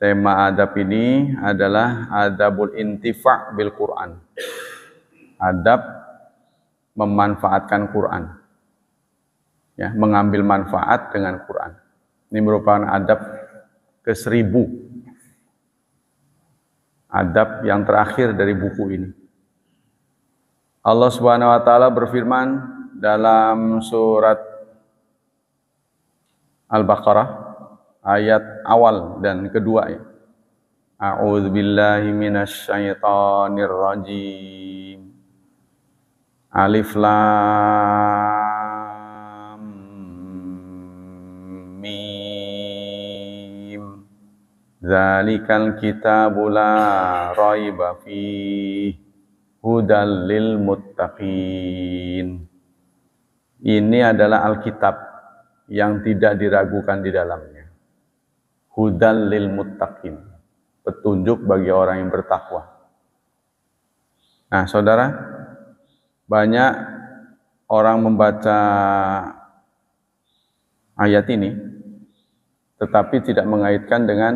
Tema adab ini adalah adabul intifa' bil Quran. Adab memanfaatkan Quran. Ya, mengambil manfaat dengan Quran. Ini merupakan adab ke seribu. Adab yang terakhir dari buku ini. Allah Subhanahu wa taala berfirman dalam surat Al-Baqarah ayat awal dan kedua ya. A'udzu billahi minasyaitonir Alif lam mim. Zalikal kitabu la raiba fihi hudal lil muttaqin. Ini adalah Alkitab yang tidak diragukan di dalamnya hudan lil muttaqin petunjuk bagi orang yang bertakwa nah saudara banyak orang membaca ayat ini tetapi tidak mengaitkan dengan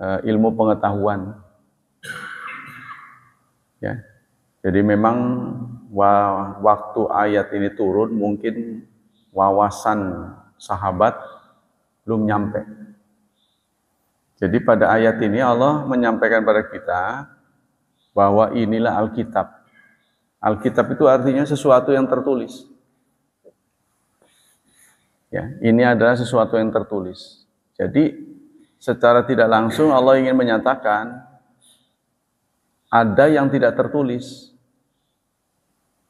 uh, ilmu pengetahuan ya jadi memang waktu ayat ini turun mungkin wawasan sahabat belum nyampe jadi pada ayat ini Allah menyampaikan pada kita bahwa inilah Alkitab. Alkitab itu artinya sesuatu yang tertulis. Ya, ini adalah sesuatu yang tertulis. Jadi secara tidak langsung Allah ingin menyatakan ada yang tidak tertulis.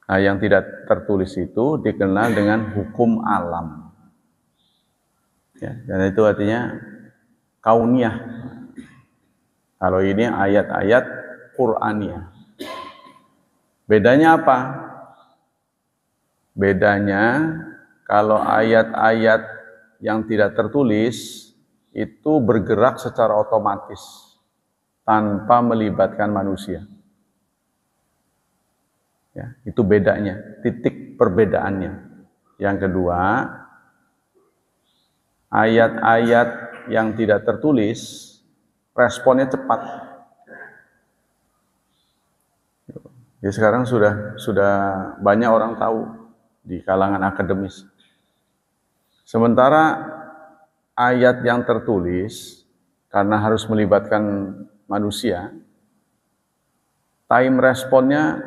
Nah, yang tidak tertulis itu dikenal dengan hukum alam. Ya, dan itu artinya kauniyah. Kalau ini ayat-ayat Qur'aniyah. Bedanya apa? Bedanya kalau ayat-ayat yang tidak tertulis itu bergerak secara otomatis tanpa melibatkan manusia. Ya, itu bedanya, titik perbedaannya. Yang kedua, ayat-ayat yang tidak tertulis, responnya cepat. Ya sekarang sudah sudah banyak orang tahu di kalangan akademis. Sementara ayat yang tertulis karena harus melibatkan manusia, time responnya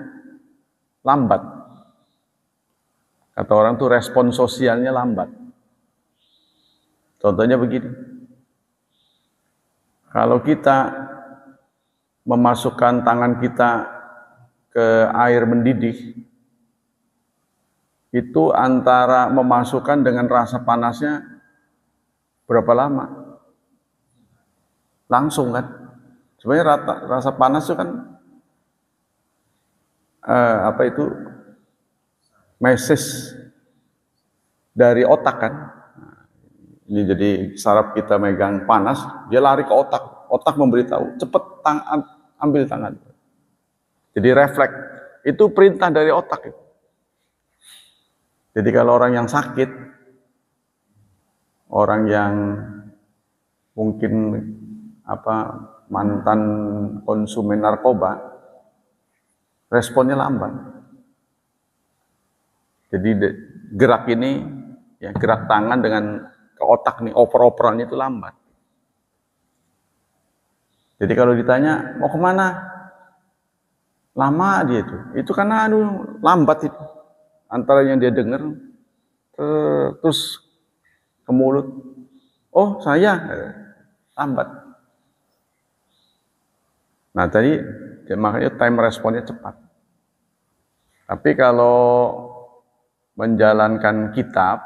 lambat. Kata orang tuh respon sosialnya lambat. Contohnya begini. Kalau kita memasukkan tangan kita ke air mendidih, itu antara memasukkan dengan rasa panasnya berapa lama? Langsung kan? Sebenarnya rata, rasa panas itu kan eh, apa itu? Meses dari otak kan? Ini jadi saraf kita megang panas, dia lari ke otak. Otak memberitahu, cepet tangan, ambil tangan. Jadi refleks. Itu perintah dari otak. Jadi kalau orang yang sakit, orang yang mungkin apa mantan konsumen narkoba, responnya lambat. Jadi gerak ini, ya gerak tangan dengan ke otak nih, oper-operannya itu lambat. Jadi kalau ditanya, mau kemana? Lama dia itu. Itu karena aduh, lambat itu. Antara yang dia dengar, terus ke mulut. Oh, saya. Lambat. Nah, tadi makanya time responnya cepat. Tapi kalau menjalankan kitab,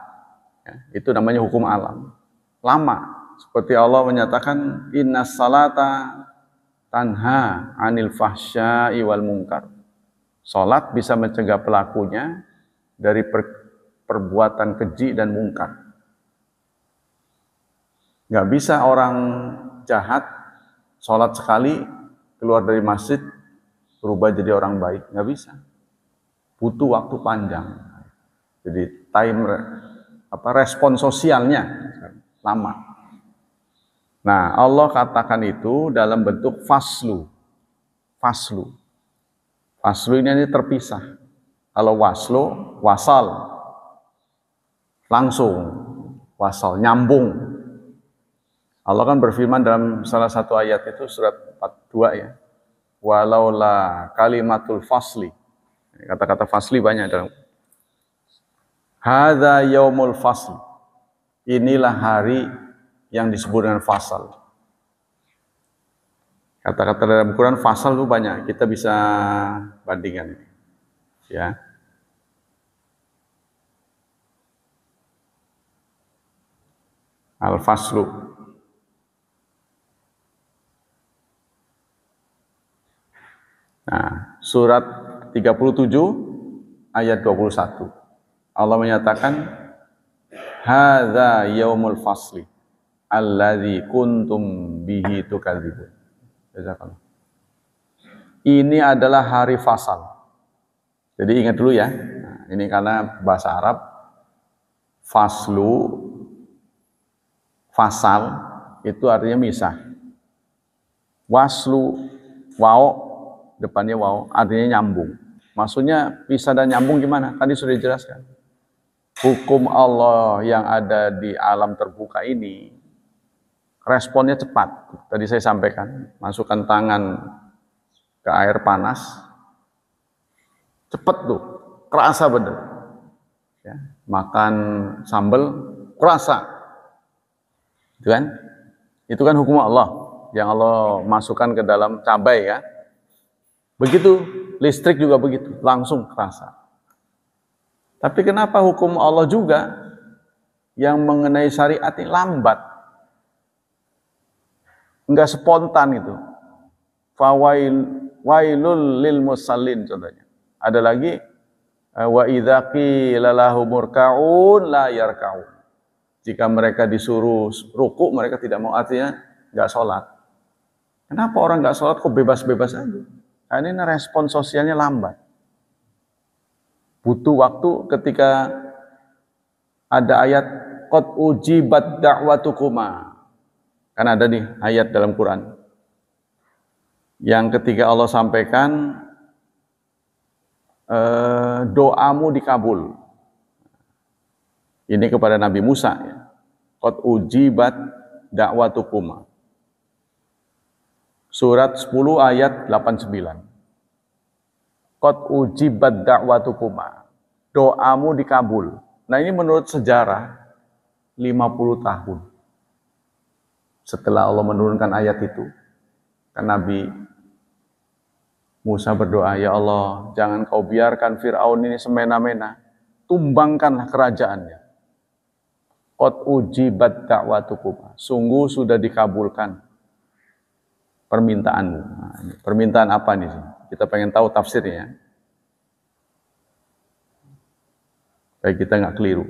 Ya, itu namanya hukum alam. Lama. Seperti Allah menyatakan, Inna salata tanha anil fahsya'i wal mungkar. Salat bisa mencegah pelakunya dari per, perbuatan keji dan mungkar. nggak bisa orang jahat sholat sekali keluar dari masjid berubah jadi orang baik nggak bisa butuh waktu panjang jadi time apa respon sosialnya lama. Nah, Allah katakan itu dalam bentuk faslu. Faslu. Faslu ini, ini terpisah. Kalau waslu, wasal. Langsung. Wasal, nyambung. Allah kan berfirman dalam salah satu ayat itu surat 42 ya. Walaulah kalimatul fasli. Kata-kata fasli banyak dalam Hada yaumul fasl. Inilah hari yang disebut dengan fasal. Kata-kata dalam Quran fasal itu banyak, kita bisa bandingkan. Ya. Al-faslu. Nah, surat 37 ayat 21. Allah menyatakan hadza yaumul fasli alladzi kuntum bihi tukadzibun. Jazakallah. Ini adalah hari fasal. Jadi ingat dulu ya. Nah, ini karena bahasa Arab faslu fasal itu artinya misah. Waslu wao depannya wao artinya nyambung. Maksudnya pisah dan nyambung gimana? Tadi sudah dijelaskan hukum Allah yang ada di alam terbuka ini responnya cepat. Tadi saya sampaikan, masukkan tangan ke air panas, cepat tuh, kerasa bener. Ya, makan sambal, kerasa. Itu kan? Itu kan hukum Allah yang Allah masukkan ke dalam cabai ya. Begitu, listrik juga begitu, langsung kerasa. Tapi kenapa hukum Allah juga yang mengenai syariat ini lambat? Enggak spontan itu. Fawail wailul lil musallin contohnya. Ada lagi eh, wa idza qila lahum murka'un la yarka'un. Jika mereka disuruh ruku mereka tidak mau artinya enggak sholat. Kenapa orang enggak sholat kok bebas-bebas aja? Karena ini respon sosialnya lambat butuh waktu ketika ada ayat qad ujibat da'watukuma. Kan ada nih ayat dalam Quran. Yang ketika Allah sampaikan e, doamu dikabul. Ini kepada Nabi Musa ya. Qad ujibat da'watukuma. Surat 10 ayat 89. Kot ujibat kuma Doamu dikabul. Nah ini menurut sejarah 50 tahun setelah Allah menurunkan ayat itu. Kan Nabi Musa berdoa, Ya Allah, jangan kau biarkan Fir'aun ini semena-mena. Tumbangkanlah kerajaannya. Kot ujibat kuma Sungguh sudah dikabulkan permintaanmu. Nah, permintaan apa nih? sih? Kita pengen tahu tafsirnya. baik kita nggak keliru.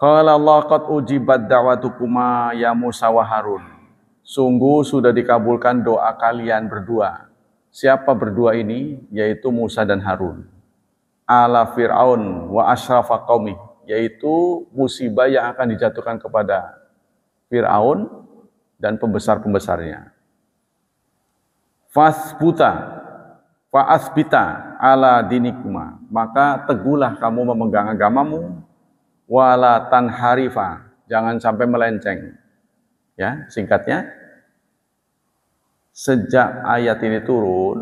Kalau Allah qad ujibat da'watukuma ya Musa wa Harun. Sungguh sudah dikabulkan doa kalian berdua. Siapa berdua ini? Yaitu Musa dan Harun. Ala Fir'aun wa asyrafa Yaitu musibah yang akan dijatuhkan kepada Fir'aun dan pembesar-pembesarnya fasbuta fa'asbita ala dinikuma maka tegulah kamu memegang agamamu wala tanharifa jangan sampai melenceng ya singkatnya sejak ayat ini turun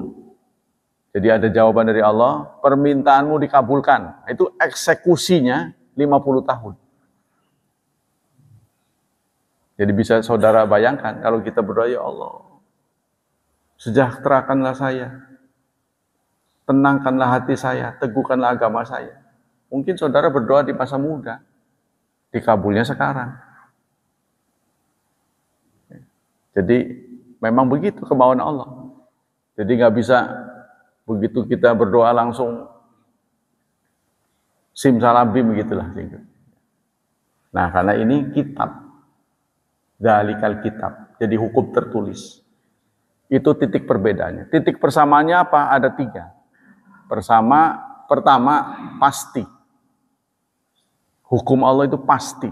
jadi ada jawaban dari Allah permintaanmu dikabulkan itu eksekusinya 50 tahun jadi bisa saudara bayangkan kalau kita berdoa ya Allah sejahterakanlah saya, tenangkanlah hati saya, teguhkanlah agama saya. Mungkin saudara berdoa di masa muda, dikabulnya sekarang. Jadi memang begitu kemauan Allah. Jadi nggak bisa begitu kita berdoa langsung simsalabim begitulah. Nah karena ini kitab, dalikal kitab, jadi hukum tertulis. Itu titik perbedaannya. Titik persamanya apa? Ada tiga. Persama, pertama pasti. Hukum Allah itu pasti.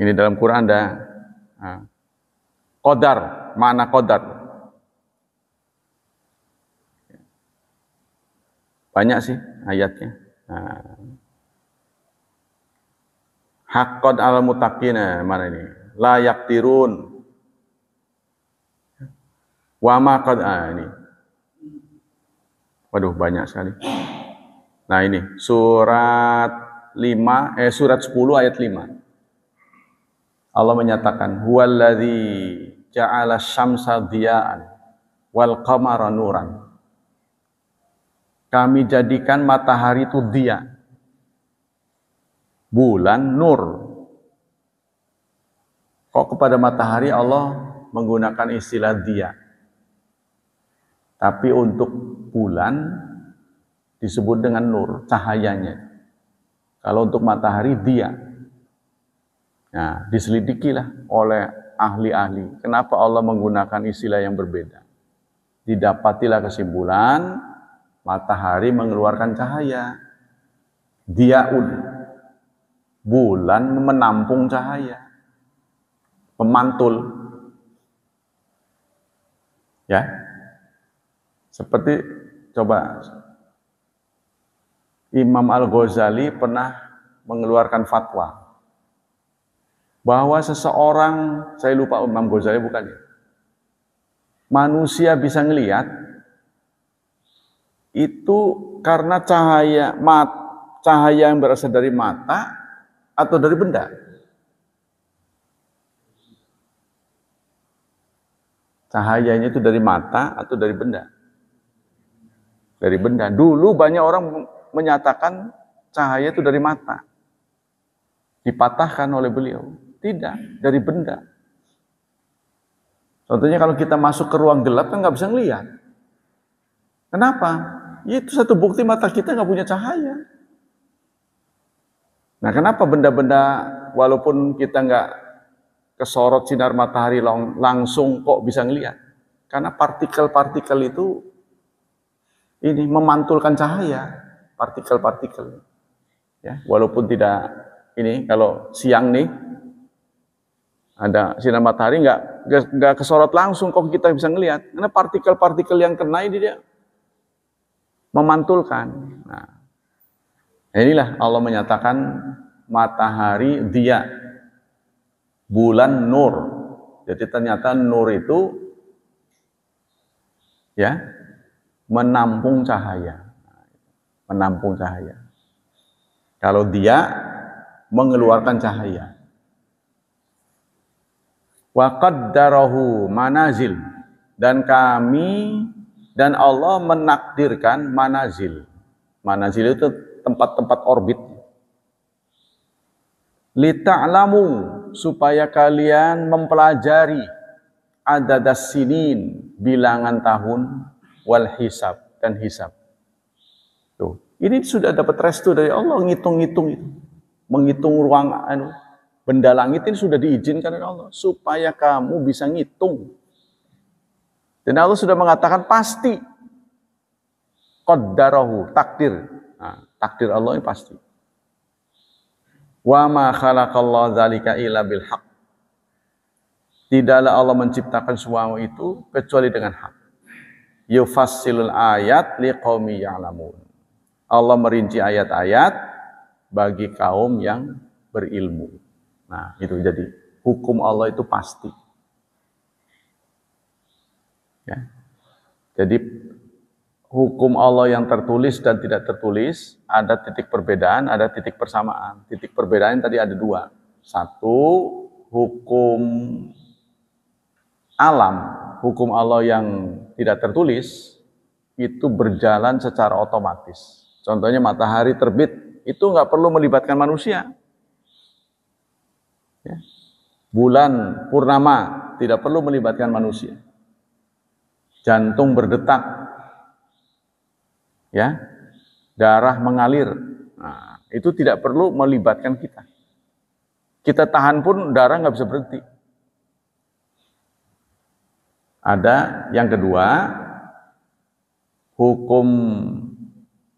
Ini dalam Quran ada kodar, mana kodar. Banyak sih ayatnya. Hak kod al mutakina mana ini? Layak tirun Wa ma qad ah, ini. Waduh banyak sekali. Nah ini surat 5 eh surat 10 ayat 5. Allah menyatakan huwallazi ja'ala syamsa dhiya'an wal qamara nuran. Kami jadikan matahari itu dia. Bulan nur. Kok kepada matahari Allah menggunakan istilah dia? Tapi untuk bulan disebut dengan nur, cahayanya. Kalau untuk matahari dia. Nah, diselidikilah oleh ahli-ahli kenapa Allah menggunakan istilah yang berbeda. Didapatilah kesimpulan matahari mengeluarkan cahaya. Diaun bulan menampung cahaya pemantul ya seperti coba Imam Al-Ghazali pernah mengeluarkan fatwa bahwa seseorang, saya lupa Imam Ghazali bukan ya, manusia bisa ngelihat itu karena cahaya mat, cahaya yang berasal dari mata atau dari benda. Cahayanya itu dari mata atau dari benda dari benda. Dulu banyak orang menyatakan cahaya itu dari mata. Dipatahkan oleh beliau. Tidak, dari benda. Contohnya kalau kita masuk ke ruang gelap kan nggak bisa ngelihat. Kenapa? Ya itu satu bukti mata kita nggak punya cahaya. Nah kenapa benda-benda walaupun kita nggak kesorot sinar matahari langsung kok bisa ngelihat? Karena partikel-partikel itu ini memantulkan cahaya partikel-partikel. Ya, walaupun tidak ini kalau siang nih ada sinar matahari nggak nggak kesorot langsung kok kita bisa ngelihat karena partikel-partikel yang kena ini dia memantulkan. Nah, inilah Allah menyatakan matahari dia bulan nur. Jadi ternyata nur itu ya menampung cahaya. Menampung cahaya. Kalau dia mengeluarkan cahaya. Wa qaddarahu manazil dan kami dan Allah menakdirkan manazil. Manazil itu tempat-tempat orbit. Lita'lamu supaya kalian mempelajari adadas sinin bilangan tahun wal hisab dan hisab. Tuh, ini sudah dapat restu dari Allah ngitung-ngitung itu. Menghitung ruang anu, benda langit ini sudah diizinkan oleh Allah supaya kamu bisa ngitung. Dan Allah sudah mengatakan pasti qaddarahu takdir. Nah, takdir Allah ini pasti. Wa ma khalaqallahu dzalika illa bil haqq. Tidaklah Allah menciptakan semua itu kecuali dengan hak yufassilul ayat liqawmi ya'lamun. Allah merinci ayat-ayat bagi kaum yang berilmu. Nah, itu jadi hukum Allah itu pasti. Ya. Jadi hukum Allah yang tertulis dan tidak tertulis ada titik perbedaan, ada titik persamaan. Titik perbedaan tadi ada dua. Satu, hukum alam, hukum Allah yang tidak tertulis, itu berjalan secara otomatis. Contohnya matahari terbit, itu nggak perlu melibatkan manusia. Ya. Bulan purnama tidak perlu melibatkan manusia. Jantung berdetak, ya, darah mengalir, nah, itu tidak perlu melibatkan kita. Kita tahan pun darah nggak bisa berhenti. Ada yang kedua, hukum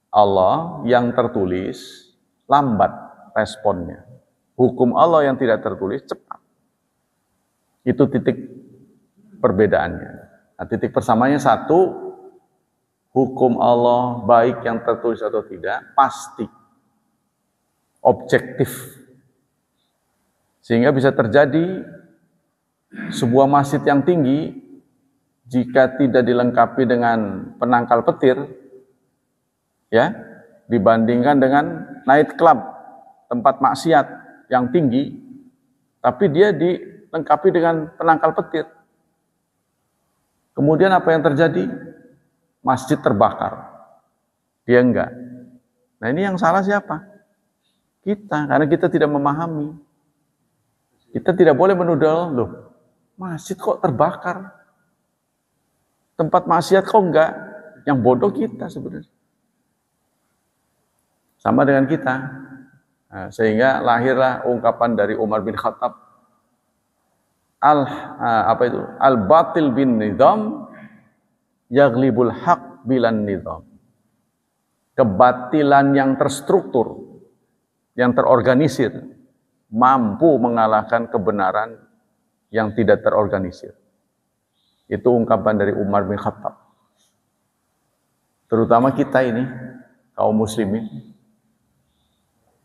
Allah yang tertulis lambat responnya. Hukum Allah yang tidak tertulis cepat. Itu titik perbedaannya. Nah, titik persamanya satu, hukum Allah baik yang tertulis atau tidak pasti objektif. Sehingga bisa terjadi sebuah masjid yang tinggi jika tidak dilengkapi dengan penangkal petir, ya, dibandingkan dengan night club, tempat maksiat yang tinggi, tapi dia dilengkapi dengan penangkal petir. Kemudian apa yang terjadi? Masjid terbakar. Dia enggak. Nah ini yang salah siapa? Kita, karena kita tidak memahami. Kita tidak boleh menuduh, loh, masjid kok terbakar? tempat maksiat kok enggak? Yang bodoh kita sebenarnya. Sama dengan kita. Nah, sehingga lahirlah ungkapan dari Umar bin Khattab. Al ah, apa itu? Al batil bin nizam yaglibul haq bilan nizam. Kebatilan yang terstruktur, yang terorganisir, mampu mengalahkan kebenaran yang tidak terorganisir. Itu ungkapan dari Umar bin Khattab. Terutama kita ini, kaum muslimin,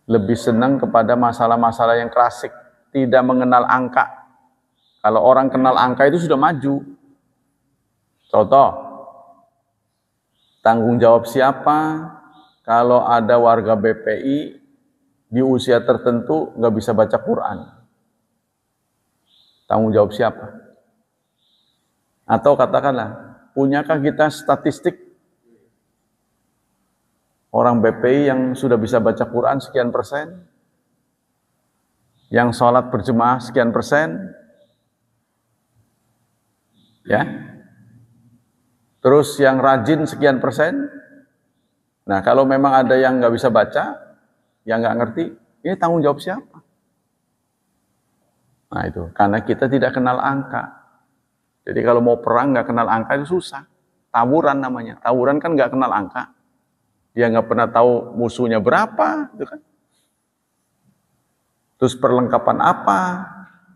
lebih senang kepada masalah-masalah yang klasik, tidak mengenal angka. Kalau orang kenal angka itu sudah maju. Contoh, tanggung jawab siapa kalau ada warga BPI di usia tertentu nggak bisa baca Quran? Tanggung jawab siapa? Atau katakanlah, punyakah kita statistik orang BPI yang sudah bisa baca Quran sekian persen, yang sholat berjemaah sekian persen, ya, terus yang rajin sekian persen. Nah, kalau memang ada yang nggak bisa baca, yang nggak ngerti, ini tanggung jawab siapa? Nah itu, karena kita tidak kenal angka. Jadi kalau mau perang nggak kenal angka itu susah. Tawuran namanya. Tawuran kan nggak kenal angka. Dia nggak pernah tahu musuhnya berapa, gitu kan. Terus perlengkapan apa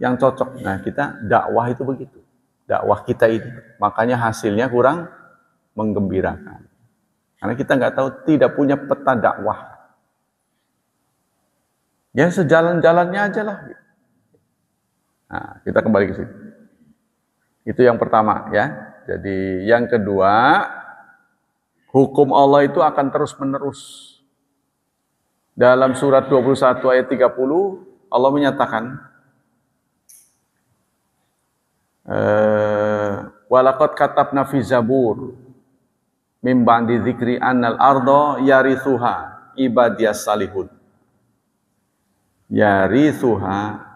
yang cocok. Nah kita dakwah itu begitu. Dakwah kita ini. Makanya hasilnya kurang menggembirakan. Karena kita nggak tahu, tidak punya peta dakwah. Ya sejalan-jalannya aja lah. Nah, kita kembali ke situ. Itu yang pertama ya. Jadi yang kedua, hukum Allah itu akan terus-menerus. Dalam surat 21 ayat 30, Allah menyatakan, eh, Walakot katab nafi zabur mimban zikri annal ardo yari yarithuha ibadiyas salihun suha.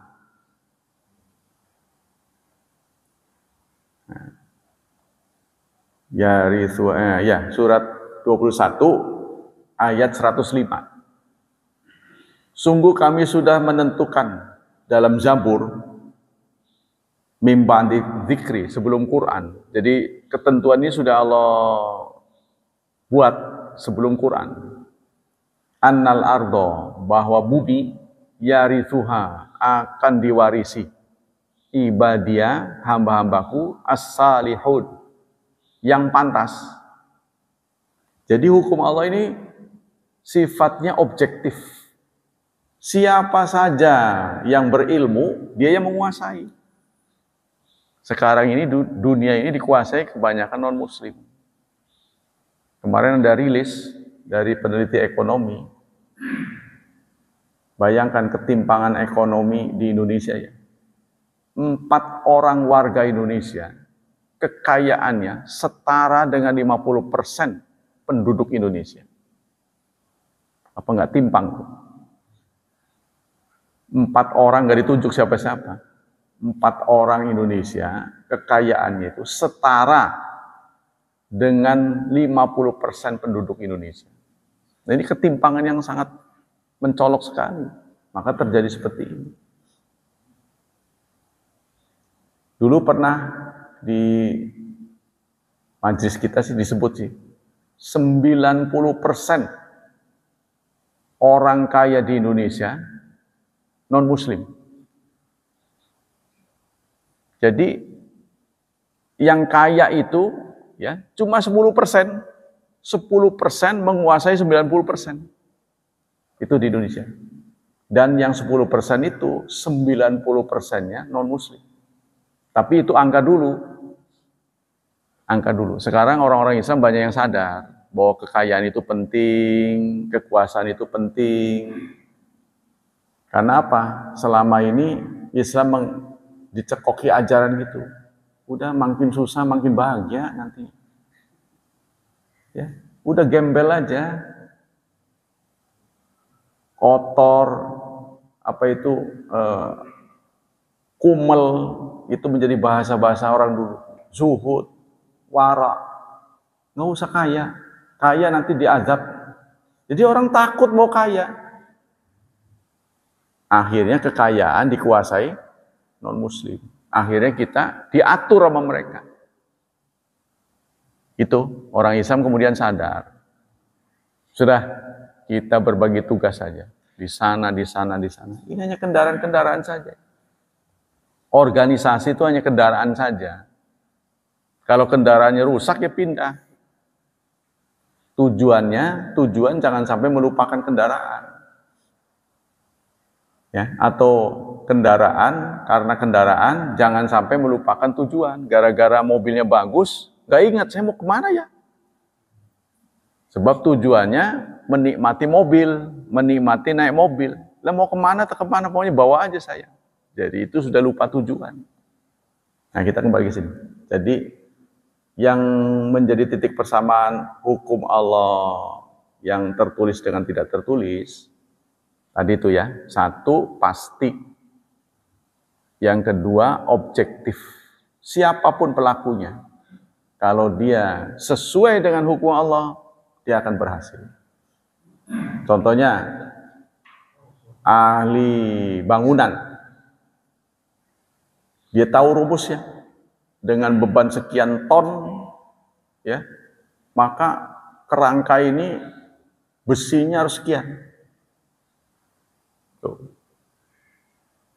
Yarithu eh, ya surat 21 ayat 105. Sungguh kami sudah menentukan dalam Zabur mimba zikri sebelum Quran. Jadi ketentuan ini sudah Allah buat sebelum Quran. Annal ardo bahwa bumi yarithuha akan diwarisi ibadia hamba-hambaku as salihud yang pantas. Jadi hukum Allah ini sifatnya objektif. Siapa saja yang berilmu, dia yang menguasai. Sekarang ini dunia ini dikuasai kebanyakan non-muslim. Kemarin ada rilis dari peneliti ekonomi. Bayangkan ketimpangan ekonomi di Indonesia ya. Empat orang warga Indonesia kekayaannya setara dengan 50% penduduk Indonesia. Apa enggak timpang? Empat orang enggak ditunjuk siapa-siapa. Empat orang Indonesia kekayaannya itu setara dengan 50% penduduk Indonesia. Nah, ini ketimpangan yang sangat mencolok sekali. Maka terjadi seperti ini. Dulu pernah di majelis kita sih disebut sih 90% orang kaya di Indonesia non muslim. Jadi yang kaya itu ya cuma 10 persen, 10 persen menguasai 90 persen. Itu di Indonesia. Dan yang 10 persen itu 90 persennya non muslim. Tapi itu angka dulu. Angka dulu. Sekarang orang-orang Islam banyak yang sadar bahwa kekayaan itu penting, kekuasaan itu penting. Karena apa? Selama ini Islam meng, dicekoki ajaran gitu. Udah makin susah, makin bahagia nanti. Ya, udah gembel aja. Kotor, apa itu eh, kumel itu menjadi bahasa-bahasa orang dulu. Zuhud, wara. Nggak usah kaya. Kaya nanti diazab. Jadi orang takut mau kaya. Akhirnya kekayaan dikuasai non-muslim. Akhirnya kita diatur sama mereka. Itu orang Islam kemudian sadar. Sudah kita berbagi tugas saja. Di sana, di sana, di sana. Ini hanya kendaraan-kendaraan saja. Organisasi itu hanya kendaraan saja. Kalau kendaraannya rusak ya pindah. Tujuannya, tujuan jangan sampai melupakan kendaraan. Ya, atau kendaraan karena kendaraan jangan sampai melupakan tujuan. Gara-gara mobilnya bagus, gak ingat saya mau kemana ya. Sebab tujuannya menikmati mobil, menikmati naik mobil. Lah mau kemana, tak kemana, pokoknya bawa aja saya. Jadi itu sudah lupa tujuan. Nah, kita kembali ke sini. Jadi yang menjadi titik persamaan hukum Allah yang tertulis dengan tidak tertulis tadi itu ya, satu pasti. Yang kedua objektif. Siapapun pelakunya, kalau dia sesuai dengan hukum Allah, dia akan berhasil. Contohnya ahli bangunan dia tahu rumusnya. Dengan beban sekian ton, ya, maka kerangka ini besinya harus sekian. Tuh.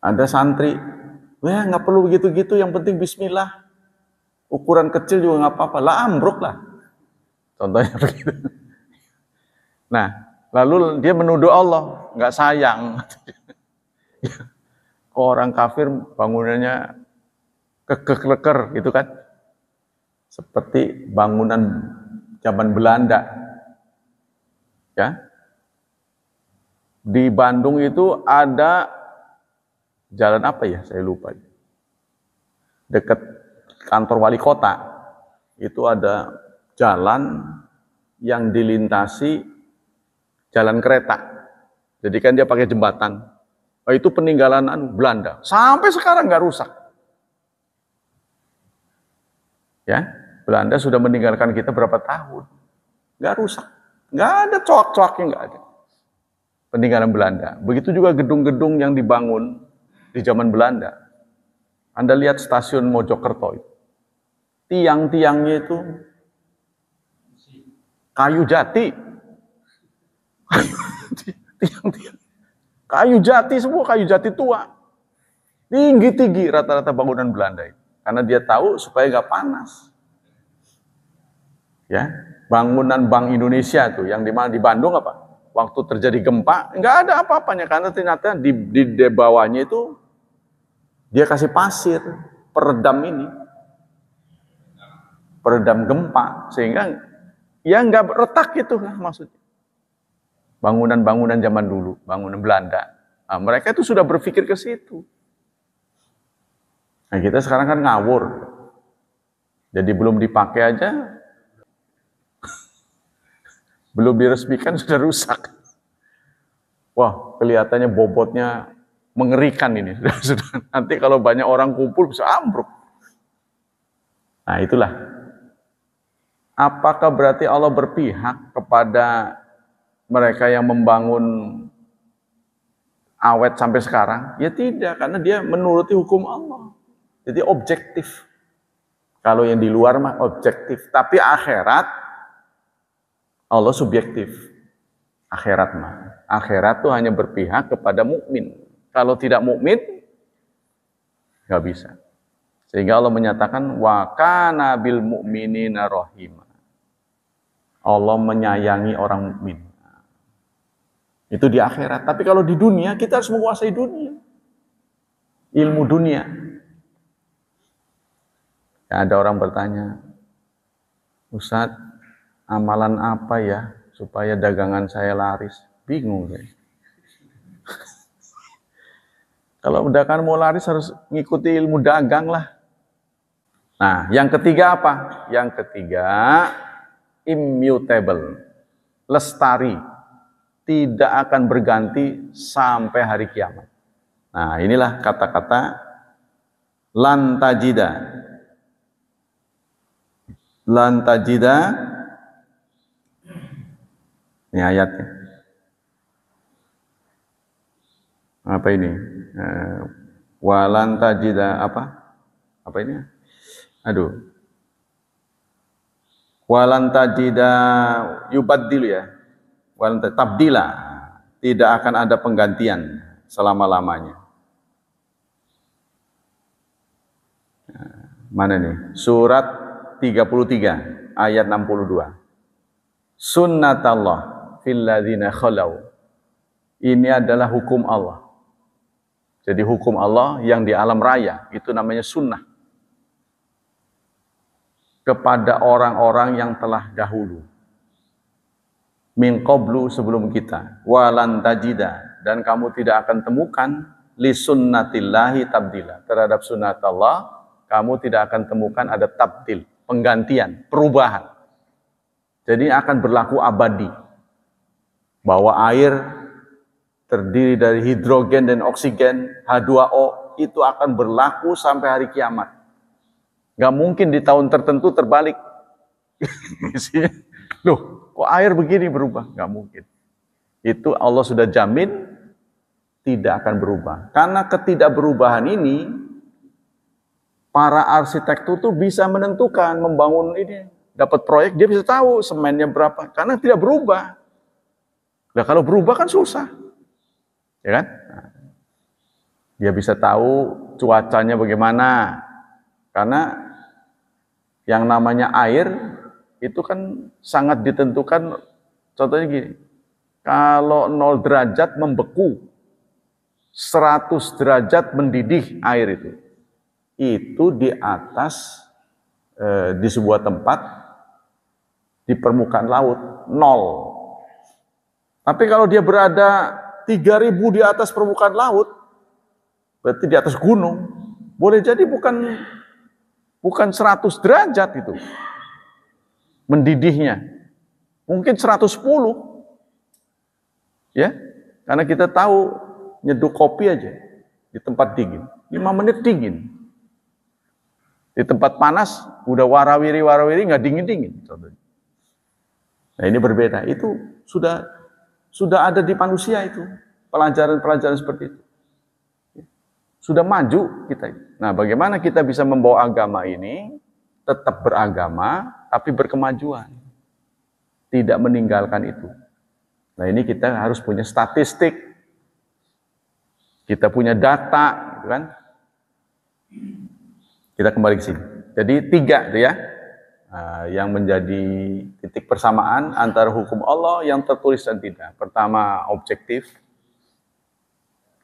Ada santri, ya nggak perlu begitu-gitu, yang penting Bismillah. Ukuran kecil juga nggak apa-apa, lah ambruk lah. Contohnya begitu. Nah, lalu dia menuduh Allah, nggak sayang. Kok orang kafir bangunannya keker-keker gitu kan. Seperti bangunan zaman Belanda. Ya. Di Bandung itu ada jalan apa ya? Saya lupa. Dekat kantor wali kota. Itu ada jalan yang dilintasi jalan kereta. Jadi kan dia pakai jembatan. Oh, itu peninggalan anu, Belanda. Sampai sekarang nggak rusak. Ya, Belanda sudah meninggalkan kita berapa tahun. Nggak rusak. Nggak ada coak-coaknya, nggak ada. Peninggalan Belanda. Begitu juga gedung-gedung yang dibangun di zaman Belanda. Anda lihat stasiun Mojokerto itu. Tiang-tiangnya itu kayu jati. kayu jati semua, kayu jati tua. Tinggi-tinggi rata-rata bangunan Belanda itu. Karena dia tahu supaya nggak panas. Ya, bangunan Bank Indonesia tuh yang di di Bandung apa? Waktu terjadi gempa nggak ada apa-apanya karena ternyata di, di, di bawahnya itu dia kasih pasir peredam ini, peredam gempa sehingga ya nggak retak gitu lah maksudnya. Bangunan-bangunan zaman dulu, bangunan Belanda. Nah, mereka itu sudah berpikir ke situ. Nah kita sekarang kan ngawur. Jadi belum dipakai aja, belum diresmikan sudah rusak. Wah, kelihatannya bobotnya mengerikan ini. nanti kalau banyak orang kumpul bisa ambruk. Nah itulah. Apakah berarti Allah berpihak kepada mereka yang membangun awet sampai sekarang? Ya tidak, karena dia menuruti hukum Allah. Jadi objektif. Kalau yang di luar mah objektif, tapi akhirat Allah subjektif. Akhirat mah. Akhirat tuh hanya berpihak kepada mukmin. Kalau tidak mukmin nggak bisa. Sehingga Allah menyatakan wa kana bil mu'minina rahima. Allah menyayangi orang mukmin. Itu di akhirat. Tapi kalau di dunia kita harus menguasai dunia. Ilmu dunia, Ya, ada orang bertanya, Ustadz, amalan apa ya supaya dagangan saya laris? Bingung saya. Kalau dagangan mau laris harus ngikuti ilmu dagang lah. Nah, yang ketiga apa? Yang ketiga, immutable, lestari, tidak akan berganti sampai hari kiamat. Nah, inilah kata-kata lantajida lan tajida ini ayatnya apa ini eh, walan tajida apa apa ini aduh walan tajida dulu ya walan tabdila tidak akan ada penggantian selama-lamanya mana nih surat 33 ayat 62. Sunnatallah fil ladzina khalau. Ini adalah hukum Allah. Jadi hukum Allah yang di alam raya itu namanya sunnah. Kepada orang-orang yang telah dahulu. Min qablu sebelum kita. Walan tajida. Dan kamu tidak akan temukan li sunnatillahi tabdila. Terhadap sunnatullah kamu tidak akan temukan ada tabdil penggantian, perubahan. Jadi akan berlaku abadi. Bahwa air terdiri dari hidrogen dan oksigen, H2O, itu akan berlaku sampai hari kiamat. Gak mungkin di tahun tertentu terbalik. Loh, kok air begini berubah? Gak mungkin. Itu Allah sudah jamin tidak akan berubah. Karena ketidakberubahan ini para arsitek itu tuh bisa menentukan membangun ini dapat proyek dia bisa tahu semennya berapa karena tidak berubah. Nah, kalau berubah kan susah. Ya kan? Nah, dia bisa tahu cuacanya bagaimana. Karena yang namanya air itu kan sangat ditentukan contohnya gini. Kalau nol derajat membeku, 100 derajat mendidih air itu itu di atas eh, di sebuah tempat di permukaan laut nol. Tapi kalau dia berada 3000 di atas permukaan laut, berarti di atas gunung, boleh jadi bukan bukan 100 derajat itu mendidihnya. Mungkin 110. Ya. Karena kita tahu nyeduh kopi aja di tempat dingin. 5 menit dingin. Di tempat panas, udah warawiri-warawiri, nggak dingin-dingin. Contohnya. Nah ini berbeda. Itu sudah sudah ada di manusia itu. Pelajaran-pelajaran seperti itu. Sudah maju kita. Nah bagaimana kita bisa membawa agama ini tetap beragama, tapi berkemajuan. Tidak meninggalkan itu. Nah ini kita harus punya statistik, kita punya data, gitu kan? Kita kembali ke sini. Jadi tiga itu ya, ah, yang menjadi titik persamaan antara hukum Allah yang tertulis dan tidak. Pertama, objektif.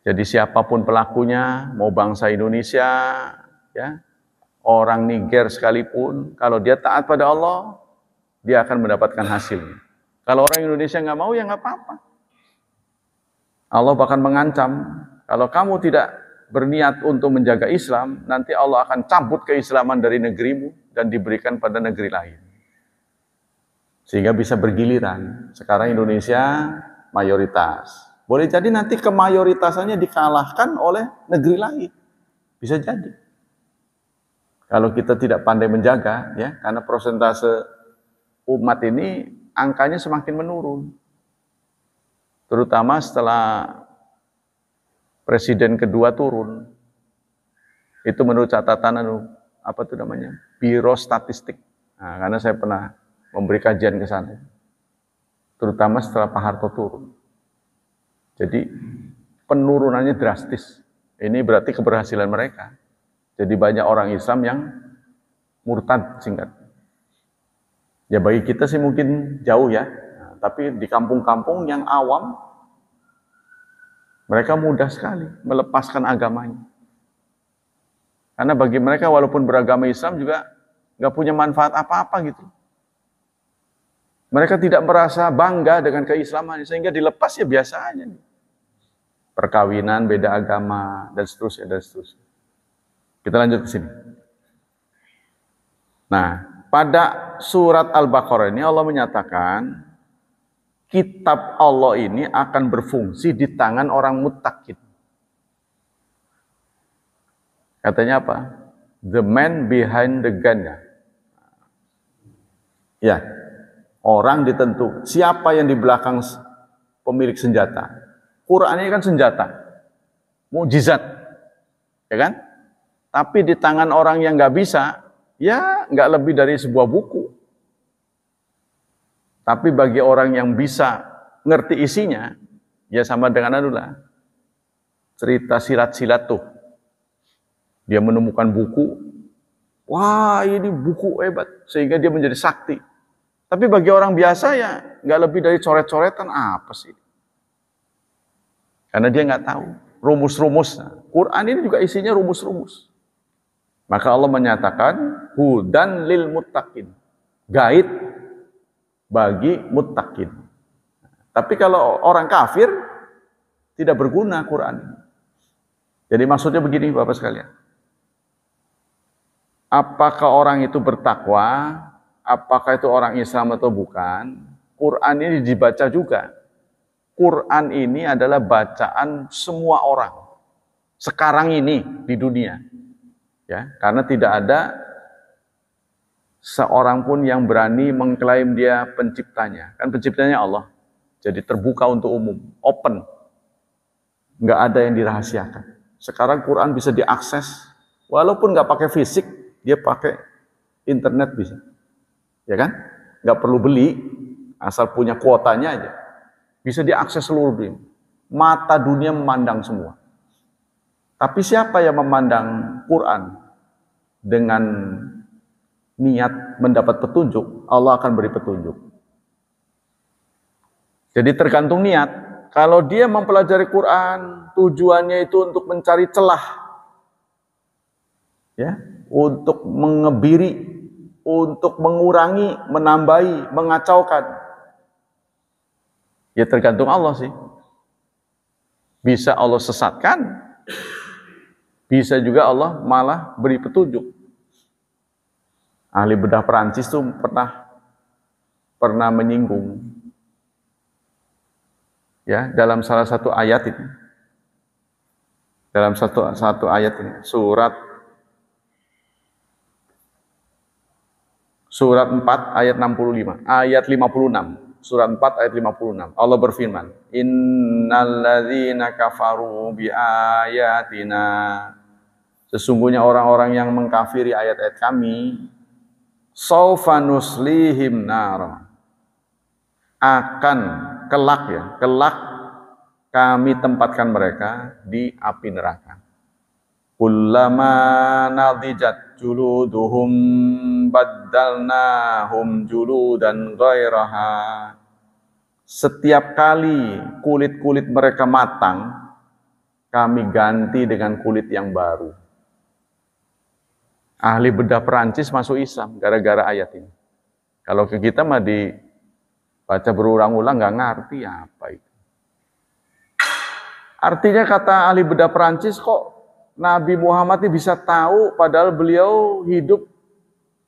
Jadi siapapun pelakunya, mau bangsa Indonesia, ya, orang Niger sekalipun, kalau dia taat pada Allah, dia akan mendapatkan hasilnya. Kalau orang Indonesia nggak mau, ya nggak apa-apa. Allah bahkan mengancam, kalau kamu tidak berniat untuk menjaga Islam, nanti Allah akan cabut keislaman dari negerimu dan diberikan pada negeri lain. Sehingga bisa bergiliran. Sekarang Indonesia mayoritas. Boleh jadi nanti kemayoritasannya dikalahkan oleh negeri lain. Bisa jadi. Kalau kita tidak pandai menjaga, ya, karena prosentase umat ini angkanya semakin menurun. Terutama setelah presiden kedua turun. Itu menurut catatan anu, apa itu namanya? Biro Statistik. Nah, karena saya pernah memberi kajian ke sana. Terutama setelah Pak Harto turun. Jadi penurunannya drastis. Ini berarti keberhasilan mereka. Jadi banyak orang Islam yang murtad singkat. Ya bagi kita sih mungkin jauh ya, nah, tapi di kampung-kampung yang awam mereka mudah sekali melepaskan agamanya. Karena bagi mereka walaupun beragama Islam juga nggak punya manfaat apa-apa gitu. Mereka tidak merasa bangga dengan keislaman sehingga dilepas ya biasanya. Perkawinan, beda agama, dan seterusnya, dan seterusnya. Kita lanjut ke sini. Nah, pada surat Al-Baqarah ini Allah menyatakan kitab Allah ini akan berfungsi di tangan orang mutakin. Katanya apa? The man behind the gun. Ya, ya. orang ditentu. Siapa yang di belakang pemilik senjata? Quran ini kan senjata, mujizat, ya kan? Tapi di tangan orang yang nggak bisa, ya nggak lebih dari sebuah buku. Tapi bagi orang yang bisa ngerti isinya, ya sama dengan anulah cerita silat-silat tuh. Dia menemukan buku, wah ini buku hebat, sehingga dia menjadi sakti. Tapi bagi orang biasa ya nggak lebih dari coret-coretan apa sih? Karena dia nggak tahu rumus-rumusnya. Quran ini juga isinya rumus-rumus. Maka Allah menyatakan hudan lil mutakin, Guide bagi mutakin. Tapi kalau orang kafir tidak berguna Quran. Jadi maksudnya begini Bapak sekalian. Apakah orang itu bertakwa? Apakah itu orang Islam atau bukan? Quran ini dibaca juga. Quran ini adalah bacaan semua orang sekarang ini di dunia. Ya, karena tidak ada seorang pun yang berani mengklaim dia penciptanya. Kan penciptanya Allah. Jadi terbuka untuk umum, open. Nggak ada yang dirahasiakan. Sekarang Quran bisa diakses, walaupun nggak pakai fisik, dia pakai internet bisa. Ya kan? Nggak perlu beli, asal punya kuotanya aja. Bisa diakses seluruh dunia. Mata dunia memandang semua. Tapi siapa yang memandang Quran dengan niat mendapat petunjuk, Allah akan beri petunjuk. Jadi tergantung niat. Kalau dia mempelajari Quran, tujuannya itu untuk mencari celah. Ya, untuk mengebiri, untuk mengurangi, menambahi, mengacaukan. Ya tergantung Allah sih. Bisa Allah sesatkan, bisa juga Allah malah beri petunjuk. Ahli bedah Perancis tuh pernah pernah menyinggung ya dalam salah satu ayat ini dalam satu satu ayat ini surat surat 4 ayat 65 ayat 56 surat 4 ayat 56 Allah berfirman innalladzina kafaru biayatina sesungguhnya orang-orang yang mengkafiri ayat-ayat kami Saufa naro Akan kelak ya, kelak kami tempatkan mereka di api neraka. Kullama nadijat juluduhum baddalnahum juludan ghairaha. Setiap kali kulit-kulit mereka matang, kami ganti dengan kulit yang baru ahli bedah Perancis masuk Islam gara-gara ayat ini. Kalau ke kita mah dibaca berulang-ulang nggak ngerti apa itu. Artinya kata ahli bedah Perancis kok Nabi Muhammad ini bisa tahu padahal beliau hidup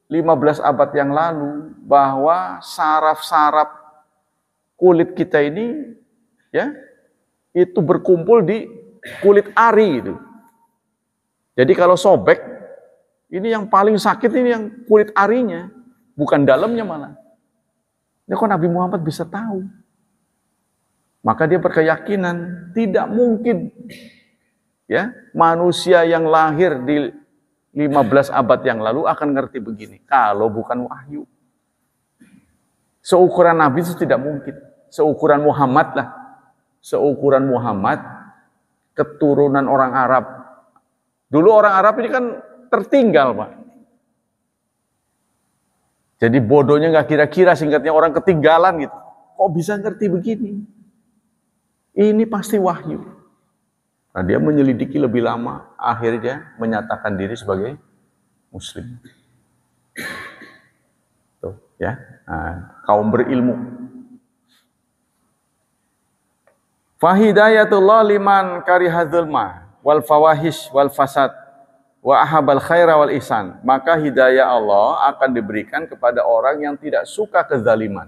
15 abad yang lalu bahwa saraf-saraf kulit kita ini ya itu berkumpul di kulit ari itu. Jadi kalau sobek ini yang paling sakit ini yang kulit arinya, bukan dalamnya malah. Ya kok Nabi Muhammad bisa tahu? Maka dia berkeyakinan tidak mungkin ya manusia yang lahir di 15 abad yang lalu akan ngerti begini kalau bukan wahyu. Seukuran Nabi itu tidak mungkin. Seukuran Muhammad lah. Seukuran Muhammad keturunan orang Arab. Dulu orang Arab ini kan tertinggal, Pak. Jadi bodohnya nggak kira-kira singkatnya orang ketinggalan gitu. Kok bisa ngerti begini? Ini pasti wahyu. Nah dia menyelidiki lebih lama, akhirnya menyatakan diri sebagai muslim. Tuh, ya. Nah, kaum berilmu. Fahidayatullah liman karihadzulma wal fawahish wal fasad wa ahabal khaira wal ihsan, maka hidayah Allah akan diberikan kepada orang yang tidak suka kezaliman.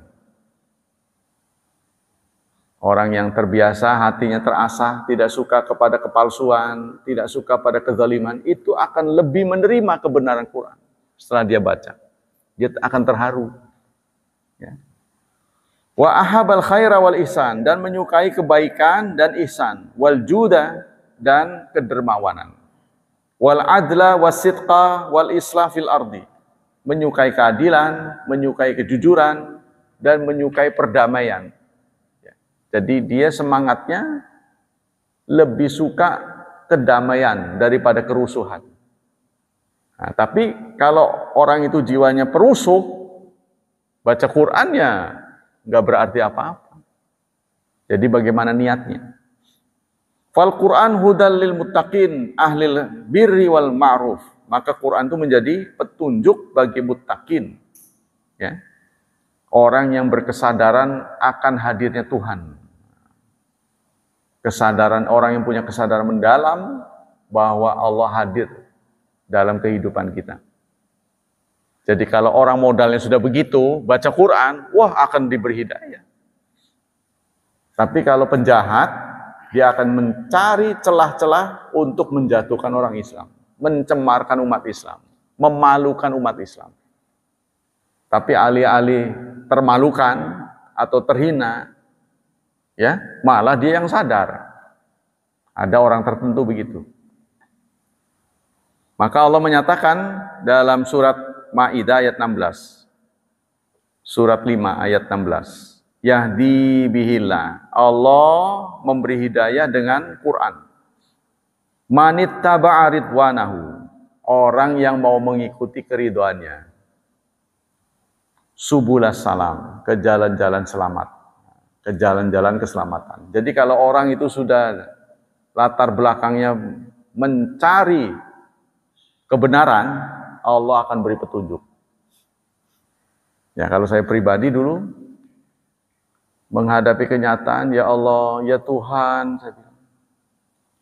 Orang yang terbiasa hatinya terasah, tidak suka kepada kepalsuan, tidak suka pada kezaliman, itu akan lebih menerima kebenaran Quran setelah dia baca. Dia akan terharu. Ya. Wa ahabal khaira wal ihsan dan menyukai kebaikan dan ihsan, wal juda dan kedermawanan wal adla wasidqa wal islah fil ardi. Menyukai keadilan, menyukai kejujuran, dan menyukai perdamaian. Ya. Jadi dia semangatnya lebih suka kedamaian daripada kerusuhan. Nah, tapi kalau orang itu jiwanya perusuh, baca Qur'annya nggak berarti apa-apa. Jadi bagaimana niatnya? Fal Quran hudal lil muttaqin ahlil birri wal ma'ruf. Maka Quran itu menjadi petunjuk bagi muttaqin. Ya. Orang yang berkesadaran akan hadirnya Tuhan. Kesadaran orang yang punya kesadaran mendalam bahwa Allah hadir dalam kehidupan kita. Jadi kalau orang modalnya sudah begitu, baca Quran, wah akan diberi hidayah. Tapi kalau penjahat, dia akan mencari celah-celah untuk menjatuhkan orang Islam, mencemarkan umat Islam, memalukan umat Islam. Tapi alih-alih termalukan atau terhina, ya malah dia yang sadar. Ada orang tertentu begitu. Maka Allah menyatakan dalam surat Maidah ayat 16. Surat 5 ayat 16. Yahdi bihillah. Allah memberi hidayah dengan Quran. Manit taba'a wanahu, Orang yang mau mengikuti keriduannya. Subulah salam. Ke jalan-jalan selamat. Ke jalan-jalan keselamatan. Jadi kalau orang itu sudah latar belakangnya mencari kebenaran, Allah akan beri petunjuk. Ya, kalau saya pribadi dulu menghadapi kenyataan, ya Allah, ya Tuhan, saya bilang,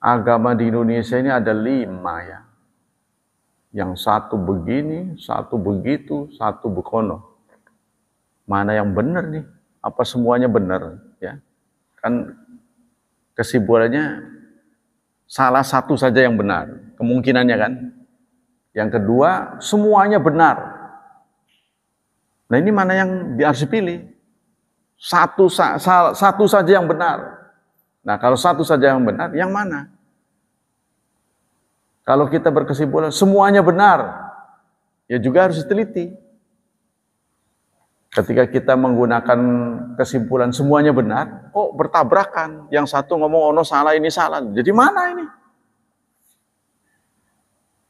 agama di Indonesia ini ada lima ya. Yang satu begini, satu begitu, satu bekono. Mana yang benar nih? Apa semuanya benar? Ya, kan kesimpulannya salah satu saja yang benar. Kemungkinannya kan. Yang kedua, semuanya benar. Nah ini mana yang harus dipilih? Satu, satu saja yang benar. Nah, kalau satu saja yang benar, yang mana? Kalau kita berkesimpulan semuanya benar, ya juga harus diteliti. Ketika kita menggunakan kesimpulan semuanya benar, oh bertabrakan. Yang satu ngomong ono oh, salah ini salah. Jadi mana ini?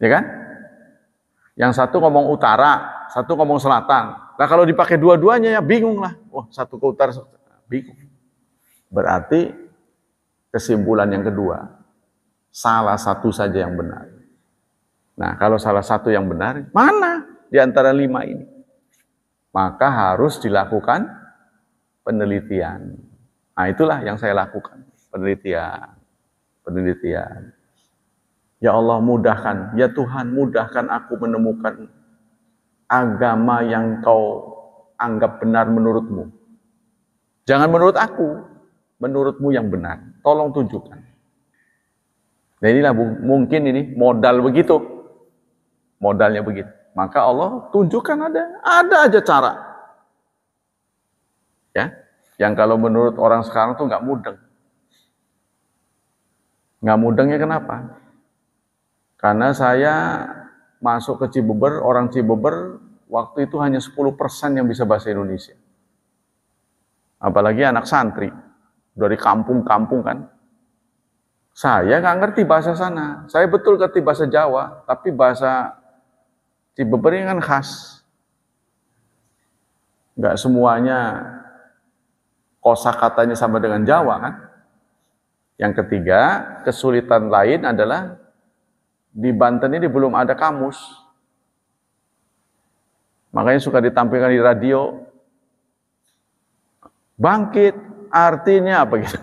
Ya kan? Yang satu ngomong utara, satu ngomong selatan. Nah kalau dipakai dua-duanya ya bingung lah. Wah satu ke utara, satu, bingung. Berarti kesimpulan yang kedua, salah satu saja yang benar. Nah kalau salah satu yang benar, mana di antara lima ini? Maka harus dilakukan penelitian. Nah itulah yang saya lakukan, penelitian. Penelitian. Ya Allah mudahkan, ya Tuhan mudahkan aku menemukan agama yang kau anggap benar menurutmu. Jangan menurut aku, menurutmu yang benar. Tolong tunjukkan. Nah inilah mungkin ini modal begitu. Modalnya begitu. Maka Allah tunjukkan ada, ada aja cara. Ya, yang kalau menurut orang sekarang tuh nggak mudeng. Nggak mudengnya kenapa? Karena saya masuk ke Cibubur, orang Cibubur waktu itu hanya 10% yang bisa bahasa Indonesia. Apalagi anak santri dari kampung-kampung kan. Saya nggak ngerti bahasa sana. Saya betul ngerti bahasa Jawa, tapi bahasa Cibubur ini kan khas. Nggak semuanya kosa katanya sama dengan Jawa kan. Yang ketiga, kesulitan lain adalah di Banten ini belum ada kamus. Makanya suka ditampilkan di radio. Bangkit artinya apa gitu.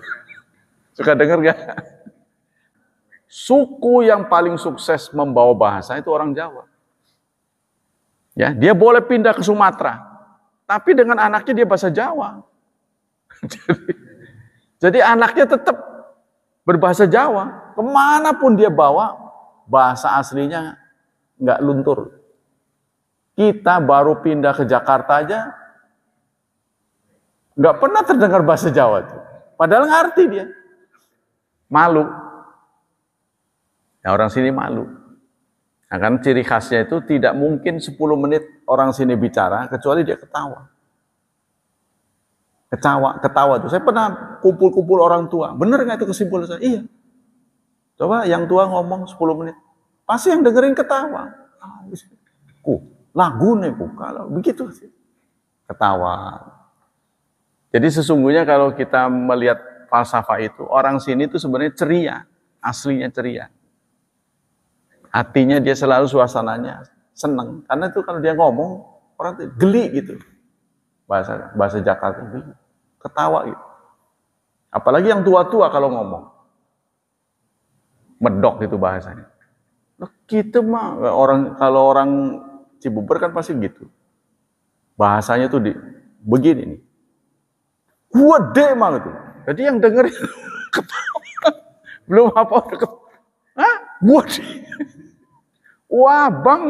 suka dengar gak? Suku yang paling sukses membawa bahasa itu orang Jawa. Ya, dia boleh pindah ke Sumatera, tapi dengan anaknya dia bahasa Jawa. jadi, jadi anaknya tetap berbahasa Jawa, kemanapun dia bawa, bahasa aslinya nggak luntur. Kita baru pindah ke Jakarta aja, nggak pernah terdengar bahasa Jawa itu. Padahal ngerti dia. Malu. Ya, orang sini malu. Nah, karena ciri khasnya itu tidak mungkin 10 menit orang sini bicara, kecuali dia ketawa ketawa, ketawa tuh. Saya pernah kumpul-kumpul orang tua. Bener nggak itu kesimpulan saya? Iya. Coba yang tua ngomong 10 menit. Pasti yang dengerin ketawa. Ku, lagu nih kalau begitu sih. Ketawa. Jadi sesungguhnya kalau kita melihat falsafah itu, orang sini tuh sebenarnya ceria, aslinya ceria. Hatinya dia selalu suasananya seneng. Karena itu kalau dia ngomong, orang tuh geli gitu bahasa bahasa Jakarta ketawa gitu. Apalagi yang tua-tua kalau ngomong. Medok gitu bahasanya. Loh, kita gitu, mah orang kalau orang Cibubur kan pasti gitu. Bahasanya tuh di begini nih. Wede mah gitu. Jadi yang denger Belum apa udah ketawa. Hah? Wah, bang.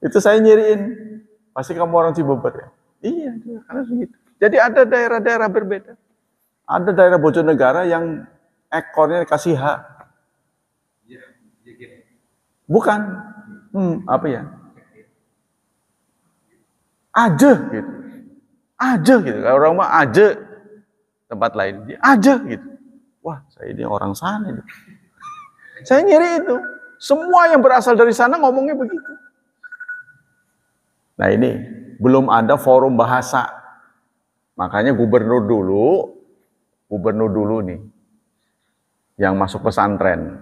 itu saya nyiriin Pasti kamu orang Cibubur ya? Iya, karena begitu. Jadi ada daerah-daerah berbeda. Ada daerah Bojonegara yang ekornya kasih hak. Bukan. Hmm, apa ya? Aja gitu. Aja gitu. Kalau orang mah aja tempat lain. Aja gitu. Wah, saya ini orang sana. Gitu. Saya nyari itu. Semua yang berasal dari sana ngomongnya begitu. Nah ini belum ada forum bahasa. Makanya gubernur dulu, gubernur dulu nih, yang masuk pesantren,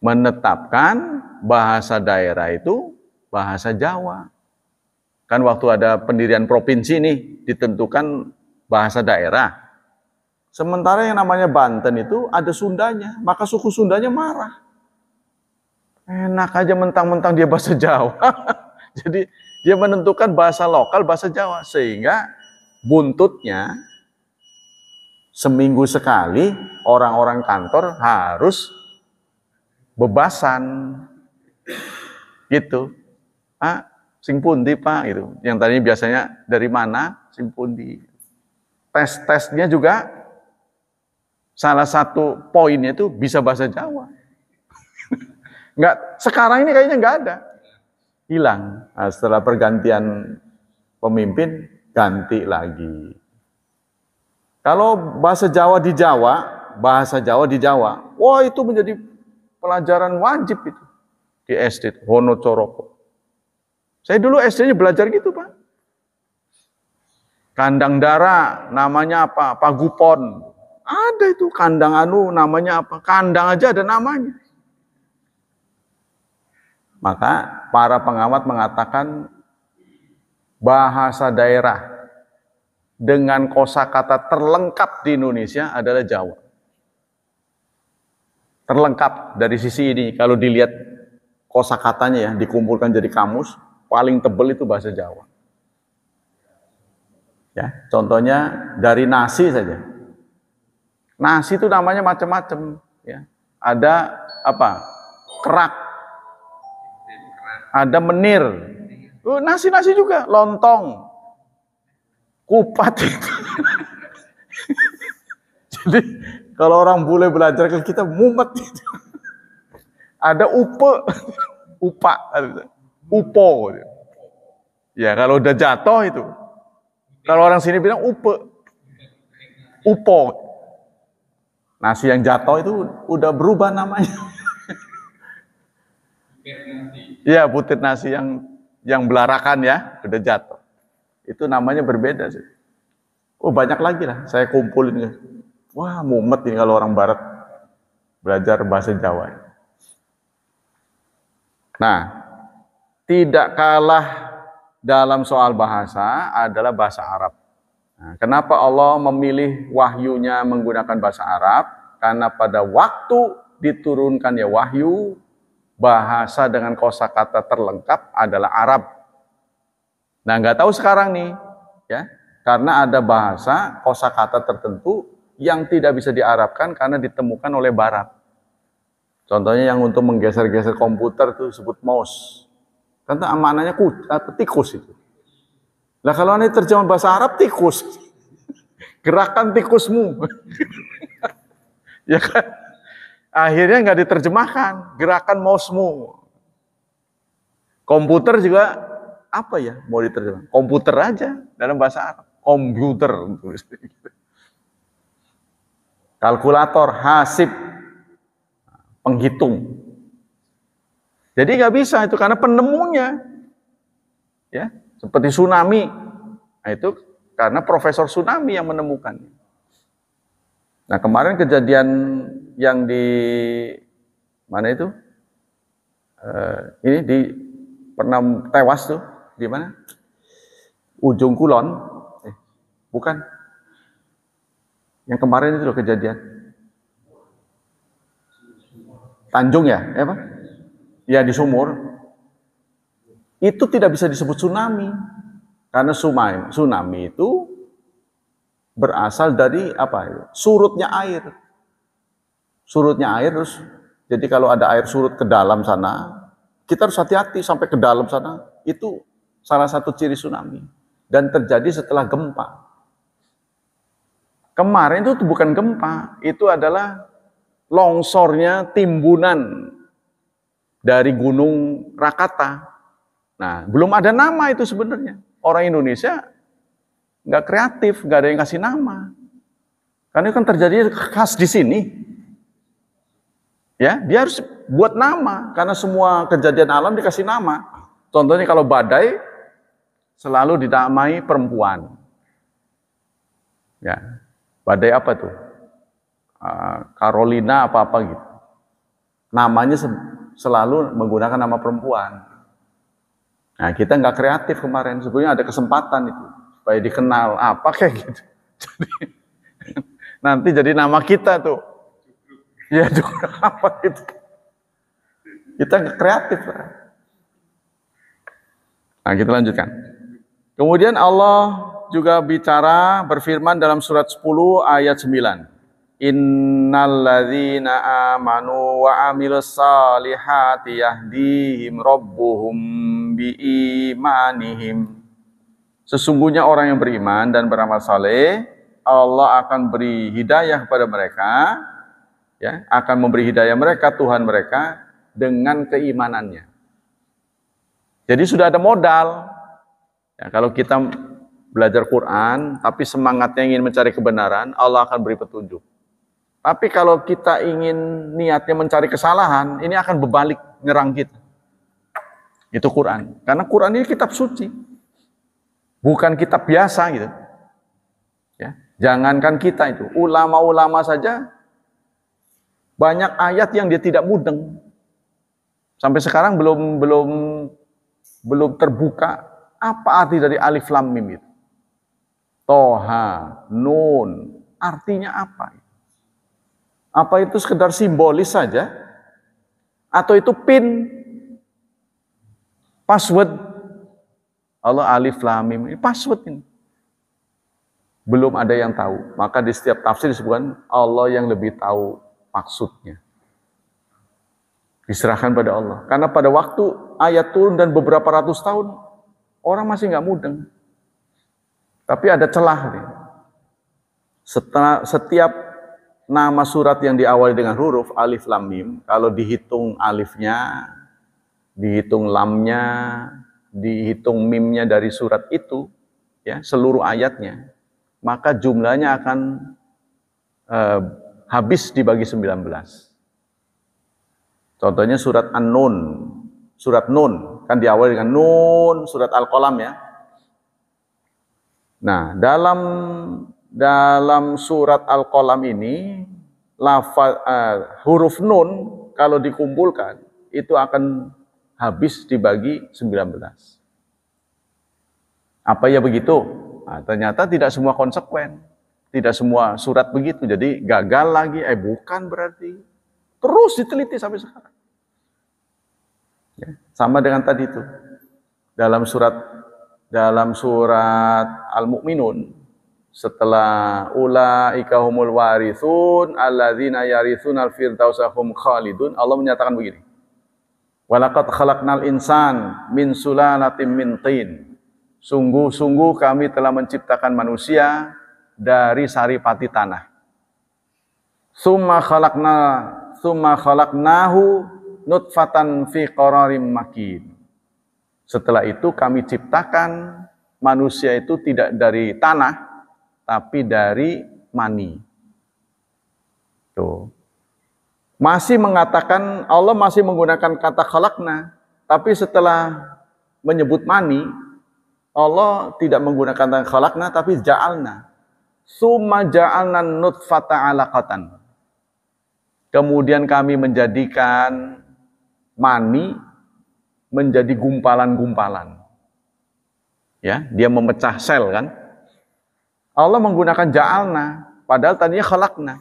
menetapkan bahasa daerah itu bahasa Jawa. Kan waktu ada pendirian provinsi nih, ditentukan bahasa daerah. Sementara yang namanya Banten itu ada Sundanya, maka suku Sundanya marah. Enak aja mentang-mentang dia bahasa Jawa. Jadi dia menentukan bahasa lokal, bahasa Jawa. Sehingga buntutnya seminggu sekali orang-orang kantor harus bebasan. Gitu. Pak, sing pundi Pak gitu. Yang tadi biasanya dari mana? Sing pundi. Tes-tesnya juga salah satu poinnya itu bisa bahasa Jawa. Enggak, sekarang ini kayaknya enggak ada hilang. Nah, setelah pergantian pemimpin, ganti lagi. Kalau bahasa Jawa di Jawa, bahasa Jawa di Jawa, wah itu menjadi pelajaran wajib itu di SD, Hono Coroko. Saya dulu SD-nya belajar gitu, Pak. Kandang darah namanya apa? Pagupon. Ada itu kandang anu namanya apa? Kandang aja ada namanya. Maka para pengamat mengatakan bahasa daerah dengan kosakata terlengkap di Indonesia adalah Jawa. Terlengkap dari sisi ini kalau dilihat kosakatanya ya dikumpulkan jadi kamus paling tebel itu bahasa Jawa. Ya, contohnya dari nasi saja. Nasi itu namanya macam-macam ya. Ada apa? Kerak ada menir, uh, nasi-nasi juga, lontong, kupat. Jadi kalau orang boleh belajar ke kita mumet. ada upe, upa, upo. Ya kalau udah jatuh itu. Kalau orang sini bilang upe, upo. Nasi yang jatuh itu udah berubah namanya. Iya, butir nasi yang yang belarakan ya, udah jatuh. Itu namanya berbeda sih. Oh, banyak lagi lah. Saya kumpulin. Ya. Wah, mumet ini kalau orang barat belajar bahasa Jawa. Nah, tidak kalah dalam soal bahasa adalah bahasa Arab. Nah, kenapa Allah memilih wahyunya menggunakan bahasa Arab? Karena pada waktu diturunkannya wahyu, bahasa dengan kosakata terlengkap adalah Arab. Nah, nggak tahu sekarang nih, ya, karena ada bahasa kosakata tertentu yang tidak bisa diarabkan karena ditemukan oleh Barat. Contohnya yang untuk menggeser-geser komputer itu disebut mouse. Karena maknanya tikus itu. Nah, kalau ini terjemahan bahasa Arab tikus. Gerakan tikusmu. ya kan? Akhirnya nggak diterjemahkan, gerakan mousemu. Komputer juga apa ya mau diterjemah? Komputer aja dalam bahasa Arab. Komputer. Kalkulator, hasib, penghitung. Jadi nggak bisa itu karena penemunya, ya seperti tsunami, nah, itu karena profesor tsunami yang menemukannya. Nah kemarin kejadian yang di mana itu? Uh, ini di pernah tewas tuh di mana? Ujung Kulon, eh, bukan? Yang kemarin itu loh kejadian. Tanjung ya, ya apa? Ya di sumur. Itu tidak bisa disebut tsunami karena sumai tsunami itu berasal dari apa? Surutnya air. Surutnya air terus jadi kalau ada air surut ke dalam sana, kita harus hati-hati sampai ke dalam sana. Itu salah satu ciri tsunami dan terjadi setelah gempa. Kemarin itu bukan gempa, itu adalah longsornya timbunan dari Gunung Rakata. Nah, belum ada nama itu sebenarnya. Orang Indonesia nggak kreatif, nggak ada yang kasih nama. Karena kan terjadi khas di sini. Ya, dia harus buat nama karena semua kejadian alam dikasih nama. Contohnya kalau badai selalu dinamai perempuan. Ya. Badai apa tuh? Ah, Carolina apa-apa gitu. Namanya selalu menggunakan nama perempuan. Nah, kita nggak kreatif kemarin. Sebenarnya ada kesempatan itu baik dikenal apa kayak gitu. Jadi nanti jadi nama kita tuh. Ya tuh apa gitu. Kita kreatif lah. Nah, kita lanjutkan. Kemudian Allah juga bicara berfirman dalam surat 10 ayat 9. Innalladzina amanu wa amilus salihati yahdihim rabbuhum biimanihim Sesungguhnya orang yang beriman dan beramal saleh, Allah akan beri hidayah kepada mereka, ya, akan memberi hidayah mereka Tuhan mereka dengan keimanannya. Jadi sudah ada modal. Ya, kalau kita belajar Quran, tapi semangatnya ingin mencari kebenaran, Allah akan beri petunjuk. Tapi kalau kita ingin niatnya mencari kesalahan, ini akan berbalik nyerang kita. Itu Quran. Karena Quran ini kitab suci. Bukan kitab biasa gitu. Ya, jangankan kita itu, ulama-ulama saja banyak ayat yang dia tidak mudeng. Sampai sekarang belum belum belum terbuka apa arti dari alif lam mim itu. Toha, nun, artinya apa? Apa itu sekedar simbolis saja? Atau itu pin, password Allah alif lam mim. Ini password ini. Belum ada yang tahu. Maka di setiap tafsir disebutkan Allah yang lebih tahu maksudnya. Diserahkan pada Allah. Karena pada waktu ayat turun dan beberapa ratus tahun, orang masih nggak mudeng. Tapi ada celah. Nih. Setelah, setiap nama surat yang diawali dengan huruf alif lam mim, kalau dihitung alifnya, dihitung lamnya, dihitung mimnya dari surat itu, ya seluruh ayatnya, maka jumlahnya akan eh, habis dibagi 19. Contohnya surat An-Nun, surat Nun, kan diawali dengan Nun, surat Al-Qalam ya. Nah, dalam dalam surat Al-Qalam ini lafaz uh, huruf nun kalau dikumpulkan itu akan habis dibagi 19. Apa ya begitu? Nah, ternyata tidak semua konsekuen. Tidak semua surat begitu. Jadi gagal lagi. Eh bukan berarti. Terus diteliti sampai sekarang. Ya, sama dengan tadi itu. Dalam surat dalam surat Al-Mu'minun setelah Ula humul warithun alladzina yarithun al khalidun Allah menyatakan begini Walakat khalaqnal insan min sulalatin min tin. Sungguh-sungguh kami telah menciptakan manusia dari saripati tanah. Summa khalaqna summa khalaqnahu nutfatan fi qararim makin. Setelah itu kami ciptakan manusia itu tidak dari tanah tapi dari mani. Tuh masih mengatakan Allah masih menggunakan kata khalaqna, tapi setelah menyebut mani, Allah tidak menggunakan kata khalaqna tapi ja'alna. Suma ja'alna nutfata alaqatan. Kemudian kami menjadikan mani menjadi gumpalan-gumpalan. Ya, dia memecah sel kan? Allah menggunakan ja'alna padahal tadinya khalaqna.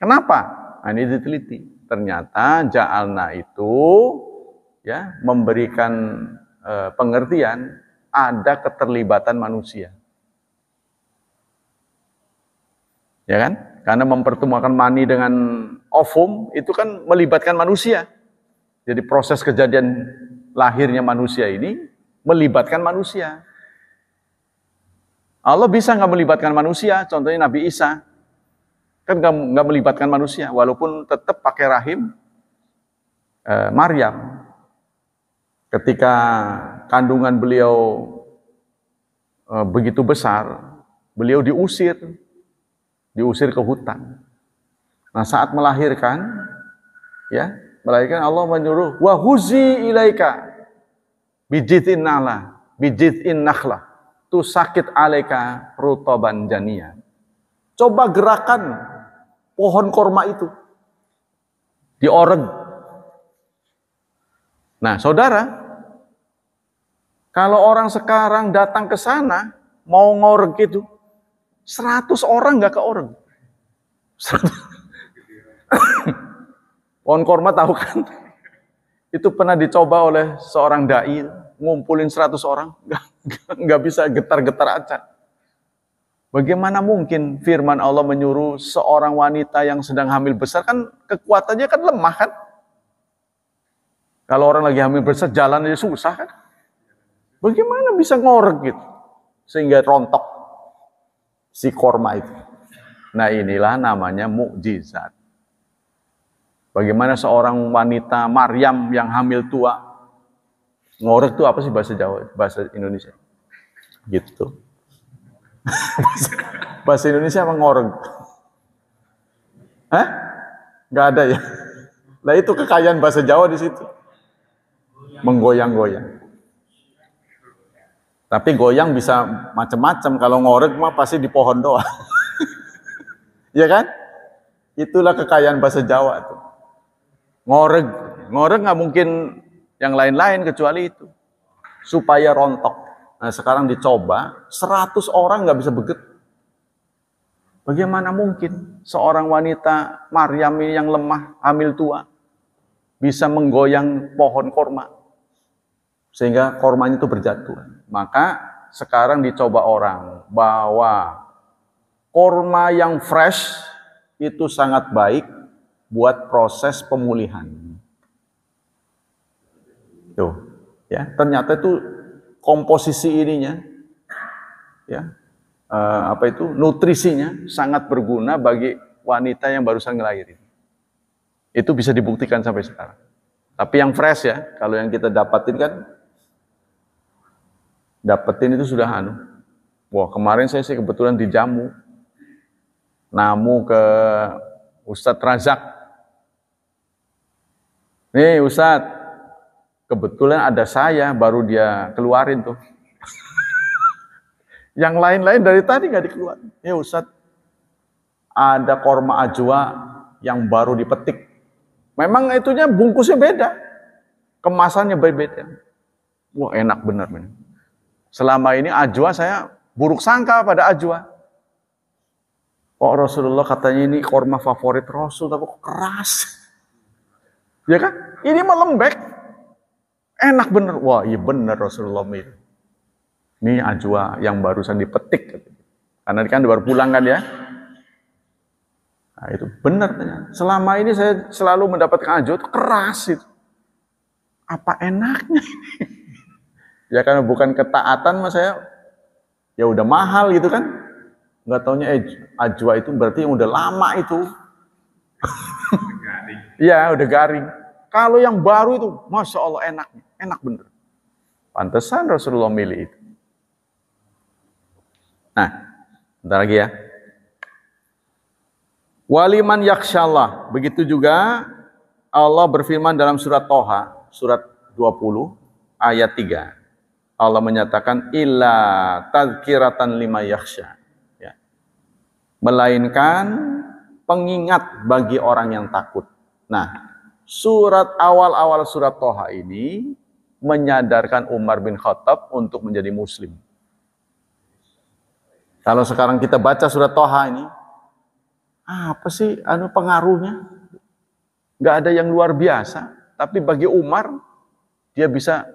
Kenapa? ini diteliti. Ternyata ja'alna itu ya memberikan e, pengertian ada keterlibatan manusia. Ya kan? Karena mempertemukan mani dengan ovum itu kan melibatkan manusia. Jadi proses kejadian lahirnya manusia ini melibatkan manusia. Allah bisa nggak melibatkan manusia? Contohnya Nabi Isa, Kan nggak melibatkan manusia, walaupun tetap pakai rahim eh, Maryam. Ketika kandungan beliau eh, begitu besar, beliau diusir, diusir ke hutan. Nah saat melahirkan, ya melahirkan Allah menyuruh wahuzi ilaika bijitin nala bijitin nakhla tu sakit alaika rutoban jania coba gerakan pohon korma itu. Dioreng. Nah, saudara, kalau orang sekarang datang ke sana, mau ngoreg gitu, 100 orang nggak ke orang. Pohon korma tahu kan? Itu pernah dicoba oleh seorang dai, ngumpulin 100 orang, nggak bisa getar-getar aja. Bagaimana mungkin firman Allah menyuruh seorang wanita yang sedang hamil besar kan kekuatannya kan lemah kan? Kalau orang lagi hamil besar jalan aja susah kan? Bagaimana bisa ngorek gitu? Sehingga rontok si korma itu. Nah inilah namanya mukjizat. Bagaimana seorang wanita Maryam yang hamil tua ngorek itu apa sih bahasa Jawa, bahasa Indonesia? Gitu. Bahasa Indonesia ngoreng? Hah? Gak ada ya? Nah itu kekayaan bahasa Jawa di situ. Menggoyang-goyang. Tapi goyang bisa macam-macam. Kalau ngorek mah pasti di pohon doa. ya kan? Itulah kekayaan bahasa Jawa tuh. Ngorek, ngorek nggak mungkin yang lain-lain kecuali itu. Supaya rontok nah, sekarang dicoba, 100 orang nggak bisa beget. Bagaimana mungkin seorang wanita Maryam yang lemah, hamil tua, bisa menggoyang pohon korma. Sehingga kormanya itu berjatuhan. Maka sekarang dicoba orang bahwa korma yang fresh itu sangat baik buat proses pemulihan. Tuh, ya, ternyata itu komposisi ininya, ya eh, apa itu nutrisinya sangat berguna bagi wanita yang barusan ngelahirin. Itu bisa dibuktikan sampai sekarang. Tapi yang fresh ya, kalau yang kita dapatin kan, dapetin itu sudah anu. Wah kemarin saya sih kebetulan dijamu, namu ke Ustadz Razak. Nih Ustadz, Kebetulan ada saya, baru dia keluarin tuh. Yang lain-lain dari tadi nggak dikeluarin. Ya eh, Ustaz, ada korma ajwa yang baru dipetik. Memang itunya bungkusnya beda. Kemasannya berbeda. Wah enak bener Men. Selama ini ajwa saya buruk sangka pada ajwa. Kok oh, Rasulullah katanya ini korma favorit Rasul, tapi kok keras. Ya kan? Ini melembek. Enak bener. Wah, iya bener Rasulullah mir, Ini ajwa yang barusan dipetik. Karena kan baru pulang kan ya. Nah, itu bener. Selama ini saya selalu mendapatkan ajwa itu keras itu. Apa enaknya ya karena bukan ketaatan mas saya ya udah mahal gitu kan nggak taunya eh, ajwa itu berarti yang udah lama itu ya udah garing kalau yang baru itu, Masya Allah enaknya. Enak bener. Pantesan Rasulullah milih itu. Nah, bentar lagi ya. Waliman yakshallah. Begitu juga Allah berfirman dalam surat Toha, surat 20, ayat 3. Allah menyatakan, Illa tazkiratan lima yaksya, Ya. Melainkan pengingat bagi orang yang takut. Nah, Surat awal-awal surat Toha ini menyadarkan Umar bin Khattab untuk menjadi muslim. Kalau sekarang kita baca surat Toha ini, apa sih anu pengaruhnya? Gak ada yang luar biasa, tapi bagi Umar dia bisa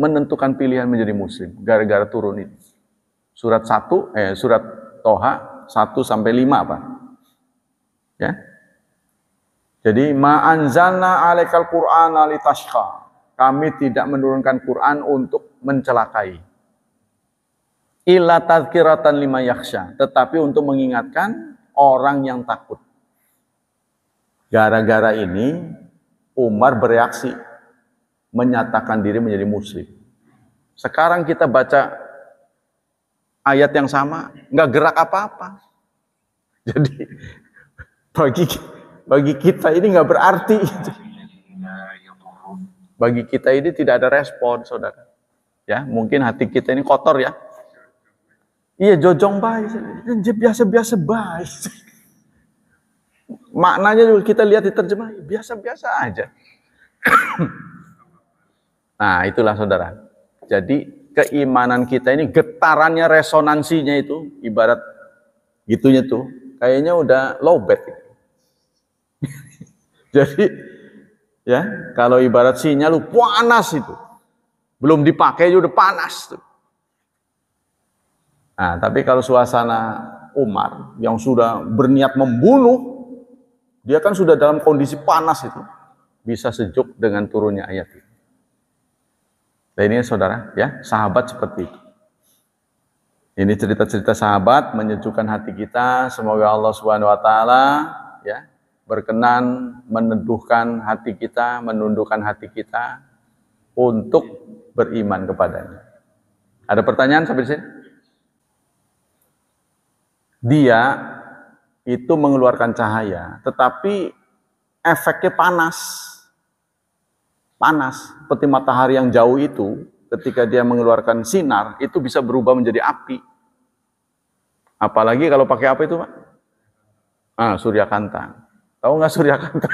menentukan pilihan menjadi muslim gara-gara turun ini. Surat 1 eh surat Toha 1 sampai 5 apa? Ya. Jadi ma'anzana alaikal qur'ana tashqa. Kami tidak menurunkan Quran untuk mencelakai. Illa tazkiratan lima yaksha. Tetapi untuk mengingatkan orang yang takut. Gara-gara ini Umar bereaksi. Menyatakan diri menjadi muslim. Sekarang kita baca ayat yang sama. nggak gerak apa-apa. Jadi bagi kita bagi kita ini nggak berarti. Bagi kita ini tidak ada respon, saudara. Ya, mungkin hati kita ini kotor ya. Iya, jojong baik, biasa-biasa baik. Maknanya juga kita lihat di terjemah, biasa-biasa aja. nah, itulah saudara. Jadi keimanan kita ini getarannya resonansinya itu ibarat gitunya tuh kayaknya udah lowbat. Jadi ya, kalau ibarat sinyal lu panas itu. Belum dipakai udah panas tuh. Nah, tapi kalau suasana Umar yang sudah berniat membunuh, dia kan sudah dalam kondisi panas itu. Bisa sejuk dengan turunnya ayat itu. Dan nah, ini saudara, ya, sahabat seperti itu. Ini cerita-cerita sahabat menyejukkan hati kita. Semoga Allah Subhanahu wa taala ya berkenan meneduhkan hati kita, menundukkan hati kita untuk beriman kepadanya. Ada pertanyaan sampai di sini? Dia itu mengeluarkan cahaya, tetapi efeknya panas. Panas, seperti matahari yang jauh itu, ketika dia mengeluarkan sinar, itu bisa berubah menjadi api. Apalagi kalau pakai apa itu, Pak? Ah, surya kantang Tahu nggak Surya Kanta?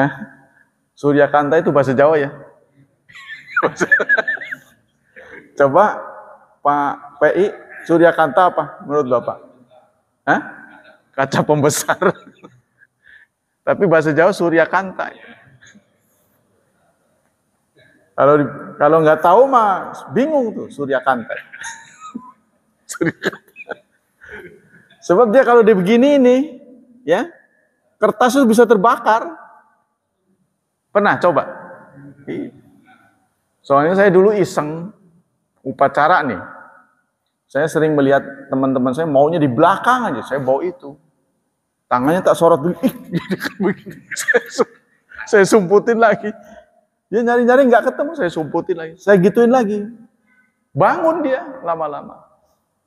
eh? Surya Kanta itu bahasa Jawa ya? Coba Pak PI Surya Kanta apa menurut Bapak? Hah? Kaca pembesar. Tapi bahasa Jawa Surya Kanta. Kalau kalau nggak tahu mah bingung tuh Surya Kanta. Sebab dia kalau dibegini ini, ya Kertas itu bisa terbakar. Pernah coba? Iya. Soalnya saya dulu iseng upacara nih. Saya sering melihat teman-teman saya maunya di belakang aja, saya bawa itu. Tangannya tak sorot dulu, kan saya, sumputin lagi. Dia nyari-nyari nggak ketemu, saya sumputin lagi. Saya gituin lagi. Bangun dia lama-lama.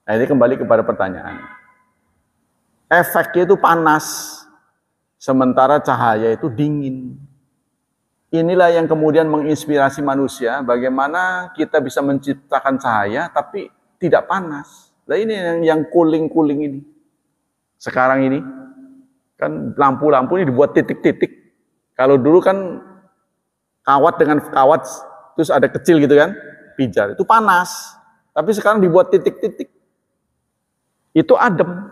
Nah, ini kembali kepada pertanyaan. Efeknya itu panas. Sementara cahaya itu dingin. Inilah yang kemudian menginspirasi manusia bagaimana kita bisa menciptakan cahaya tapi tidak panas. Nah ini yang, yang cooling-cooling ini. Sekarang ini kan lampu-lampu ini dibuat titik-titik. Kalau dulu kan kawat dengan kawat terus ada kecil gitu kan, pijar. Itu panas. Tapi sekarang dibuat titik-titik. Itu adem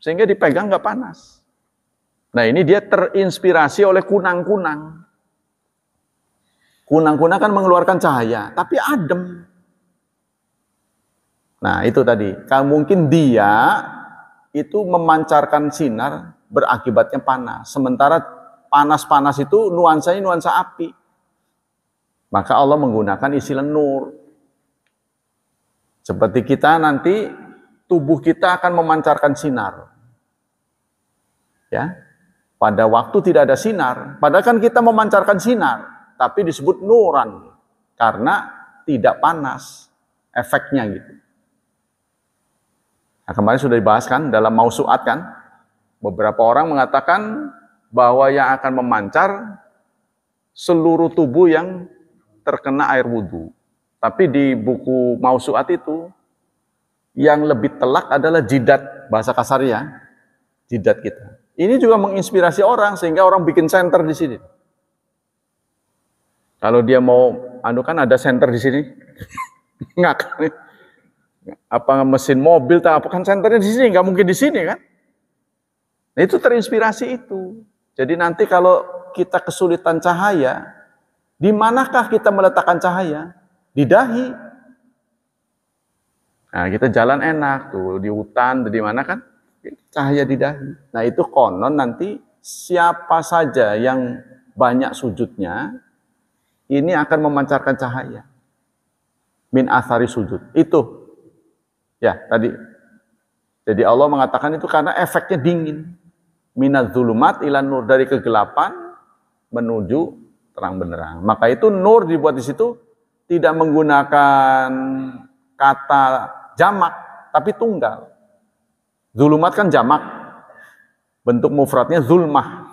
sehingga dipegang nggak panas. Nah ini dia terinspirasi oleh kunang-kunang. Kunang-kunang kan mengeluarkan cahaya, tapi adem. Nah itu tadi, kalau mungkin dia itu memancarkan sinar berakibatnya panas. Sementara panas-panas itu nuansanya nuansa api. Maka Allah menggunakan istilah nur. Seperti kita nanti tubuh kita akan memancarkan sinar. Ya, pada waktu tidak ada sinar, padahal kan kita memancarkan sinar, tapi disebut nuran karena tidak panas efeknya gitu. Nah, kemarin sudah dibahas kan dalam mausuat kan, beberapa orang mengatakan bahwa yang akan memancar seluruh tubuh yang terkena air wudhu. Tapi di buku mausuat itu yang lebih telak adalah jidat bahasa kasarnya, jidat kita. Ini juga menginspirasi orang sehingga orang bikin center di sini. Kalau dia mau, anu kan ada center di sini, nggak? Kan? Apa mesin mobil, tak apa kan senternya di sini, nggak mungkin di sini kan? Nah, itu terinspirasi itu. Jadi nanti kalau kita kesulitan cahaya, di manakah kita meletakkan cahaya? Di dahi. Nah, kita jalan enak tuh di hutan, di mana kan? cahaya di dahi. Nah itu konon nanti siapa saja yang banyak sujudnya, ini akan memancarkan cahaya. Min asari sujud. Itu. Ya, tadi. Jadi Allah mengatakan itu karena efeknya dingin. Minat zulumat ilan nur. Dari kegelapan menuju terang benderang. Maka itu nur dibuat di situ tidak menggunakan kata jamak, tapi tunggal. Zulumat kan jamak. Bentuk mufradnya zulmah.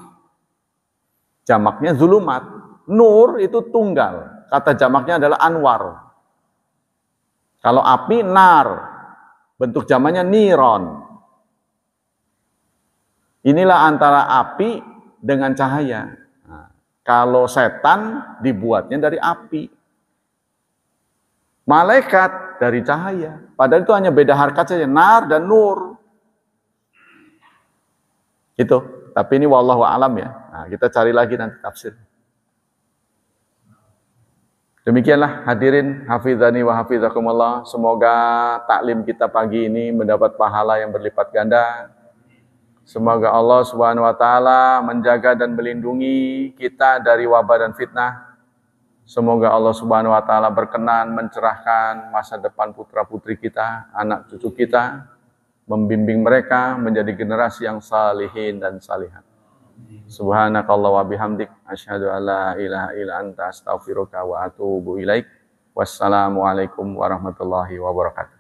Jamaknya zulumat. Nur itu tunggal. Kata jamaknya adalah anwar. Kalau api, nar. Bentuk jamaknya niron. Inilah antara api dengan cahaya. Nah, kalau setan dibuatnya dari api. Malaikat dari cahaya. Padahal itu hanya beda harkat saja, nar dan nur. Itu. Tapi ini wallahu alam ya. Nah, kita cari lagi nanti tafsir. Demikianlah hadirin hafizani wa hafizakumullah. Semoga taklim kita pagi ini mendapat pahala yang berlipat ganda. Semoga Allah Subhanahu wa taala menjaga dan melindungi kita dari wabah dan fitnah. Semoga Allah Subhanahu wa taala berkenan mencerahkan masa depan putra-putri kita, anak cucu kita membimbing mereka menjadi generasi yang salihin dan salihat. Subhanakallah wa bihamdik asyhadu alla ilaha illa anta astaghfiruka wa atubu ilaik. Wassalamualaikum warahmatullahi wabarakatuh.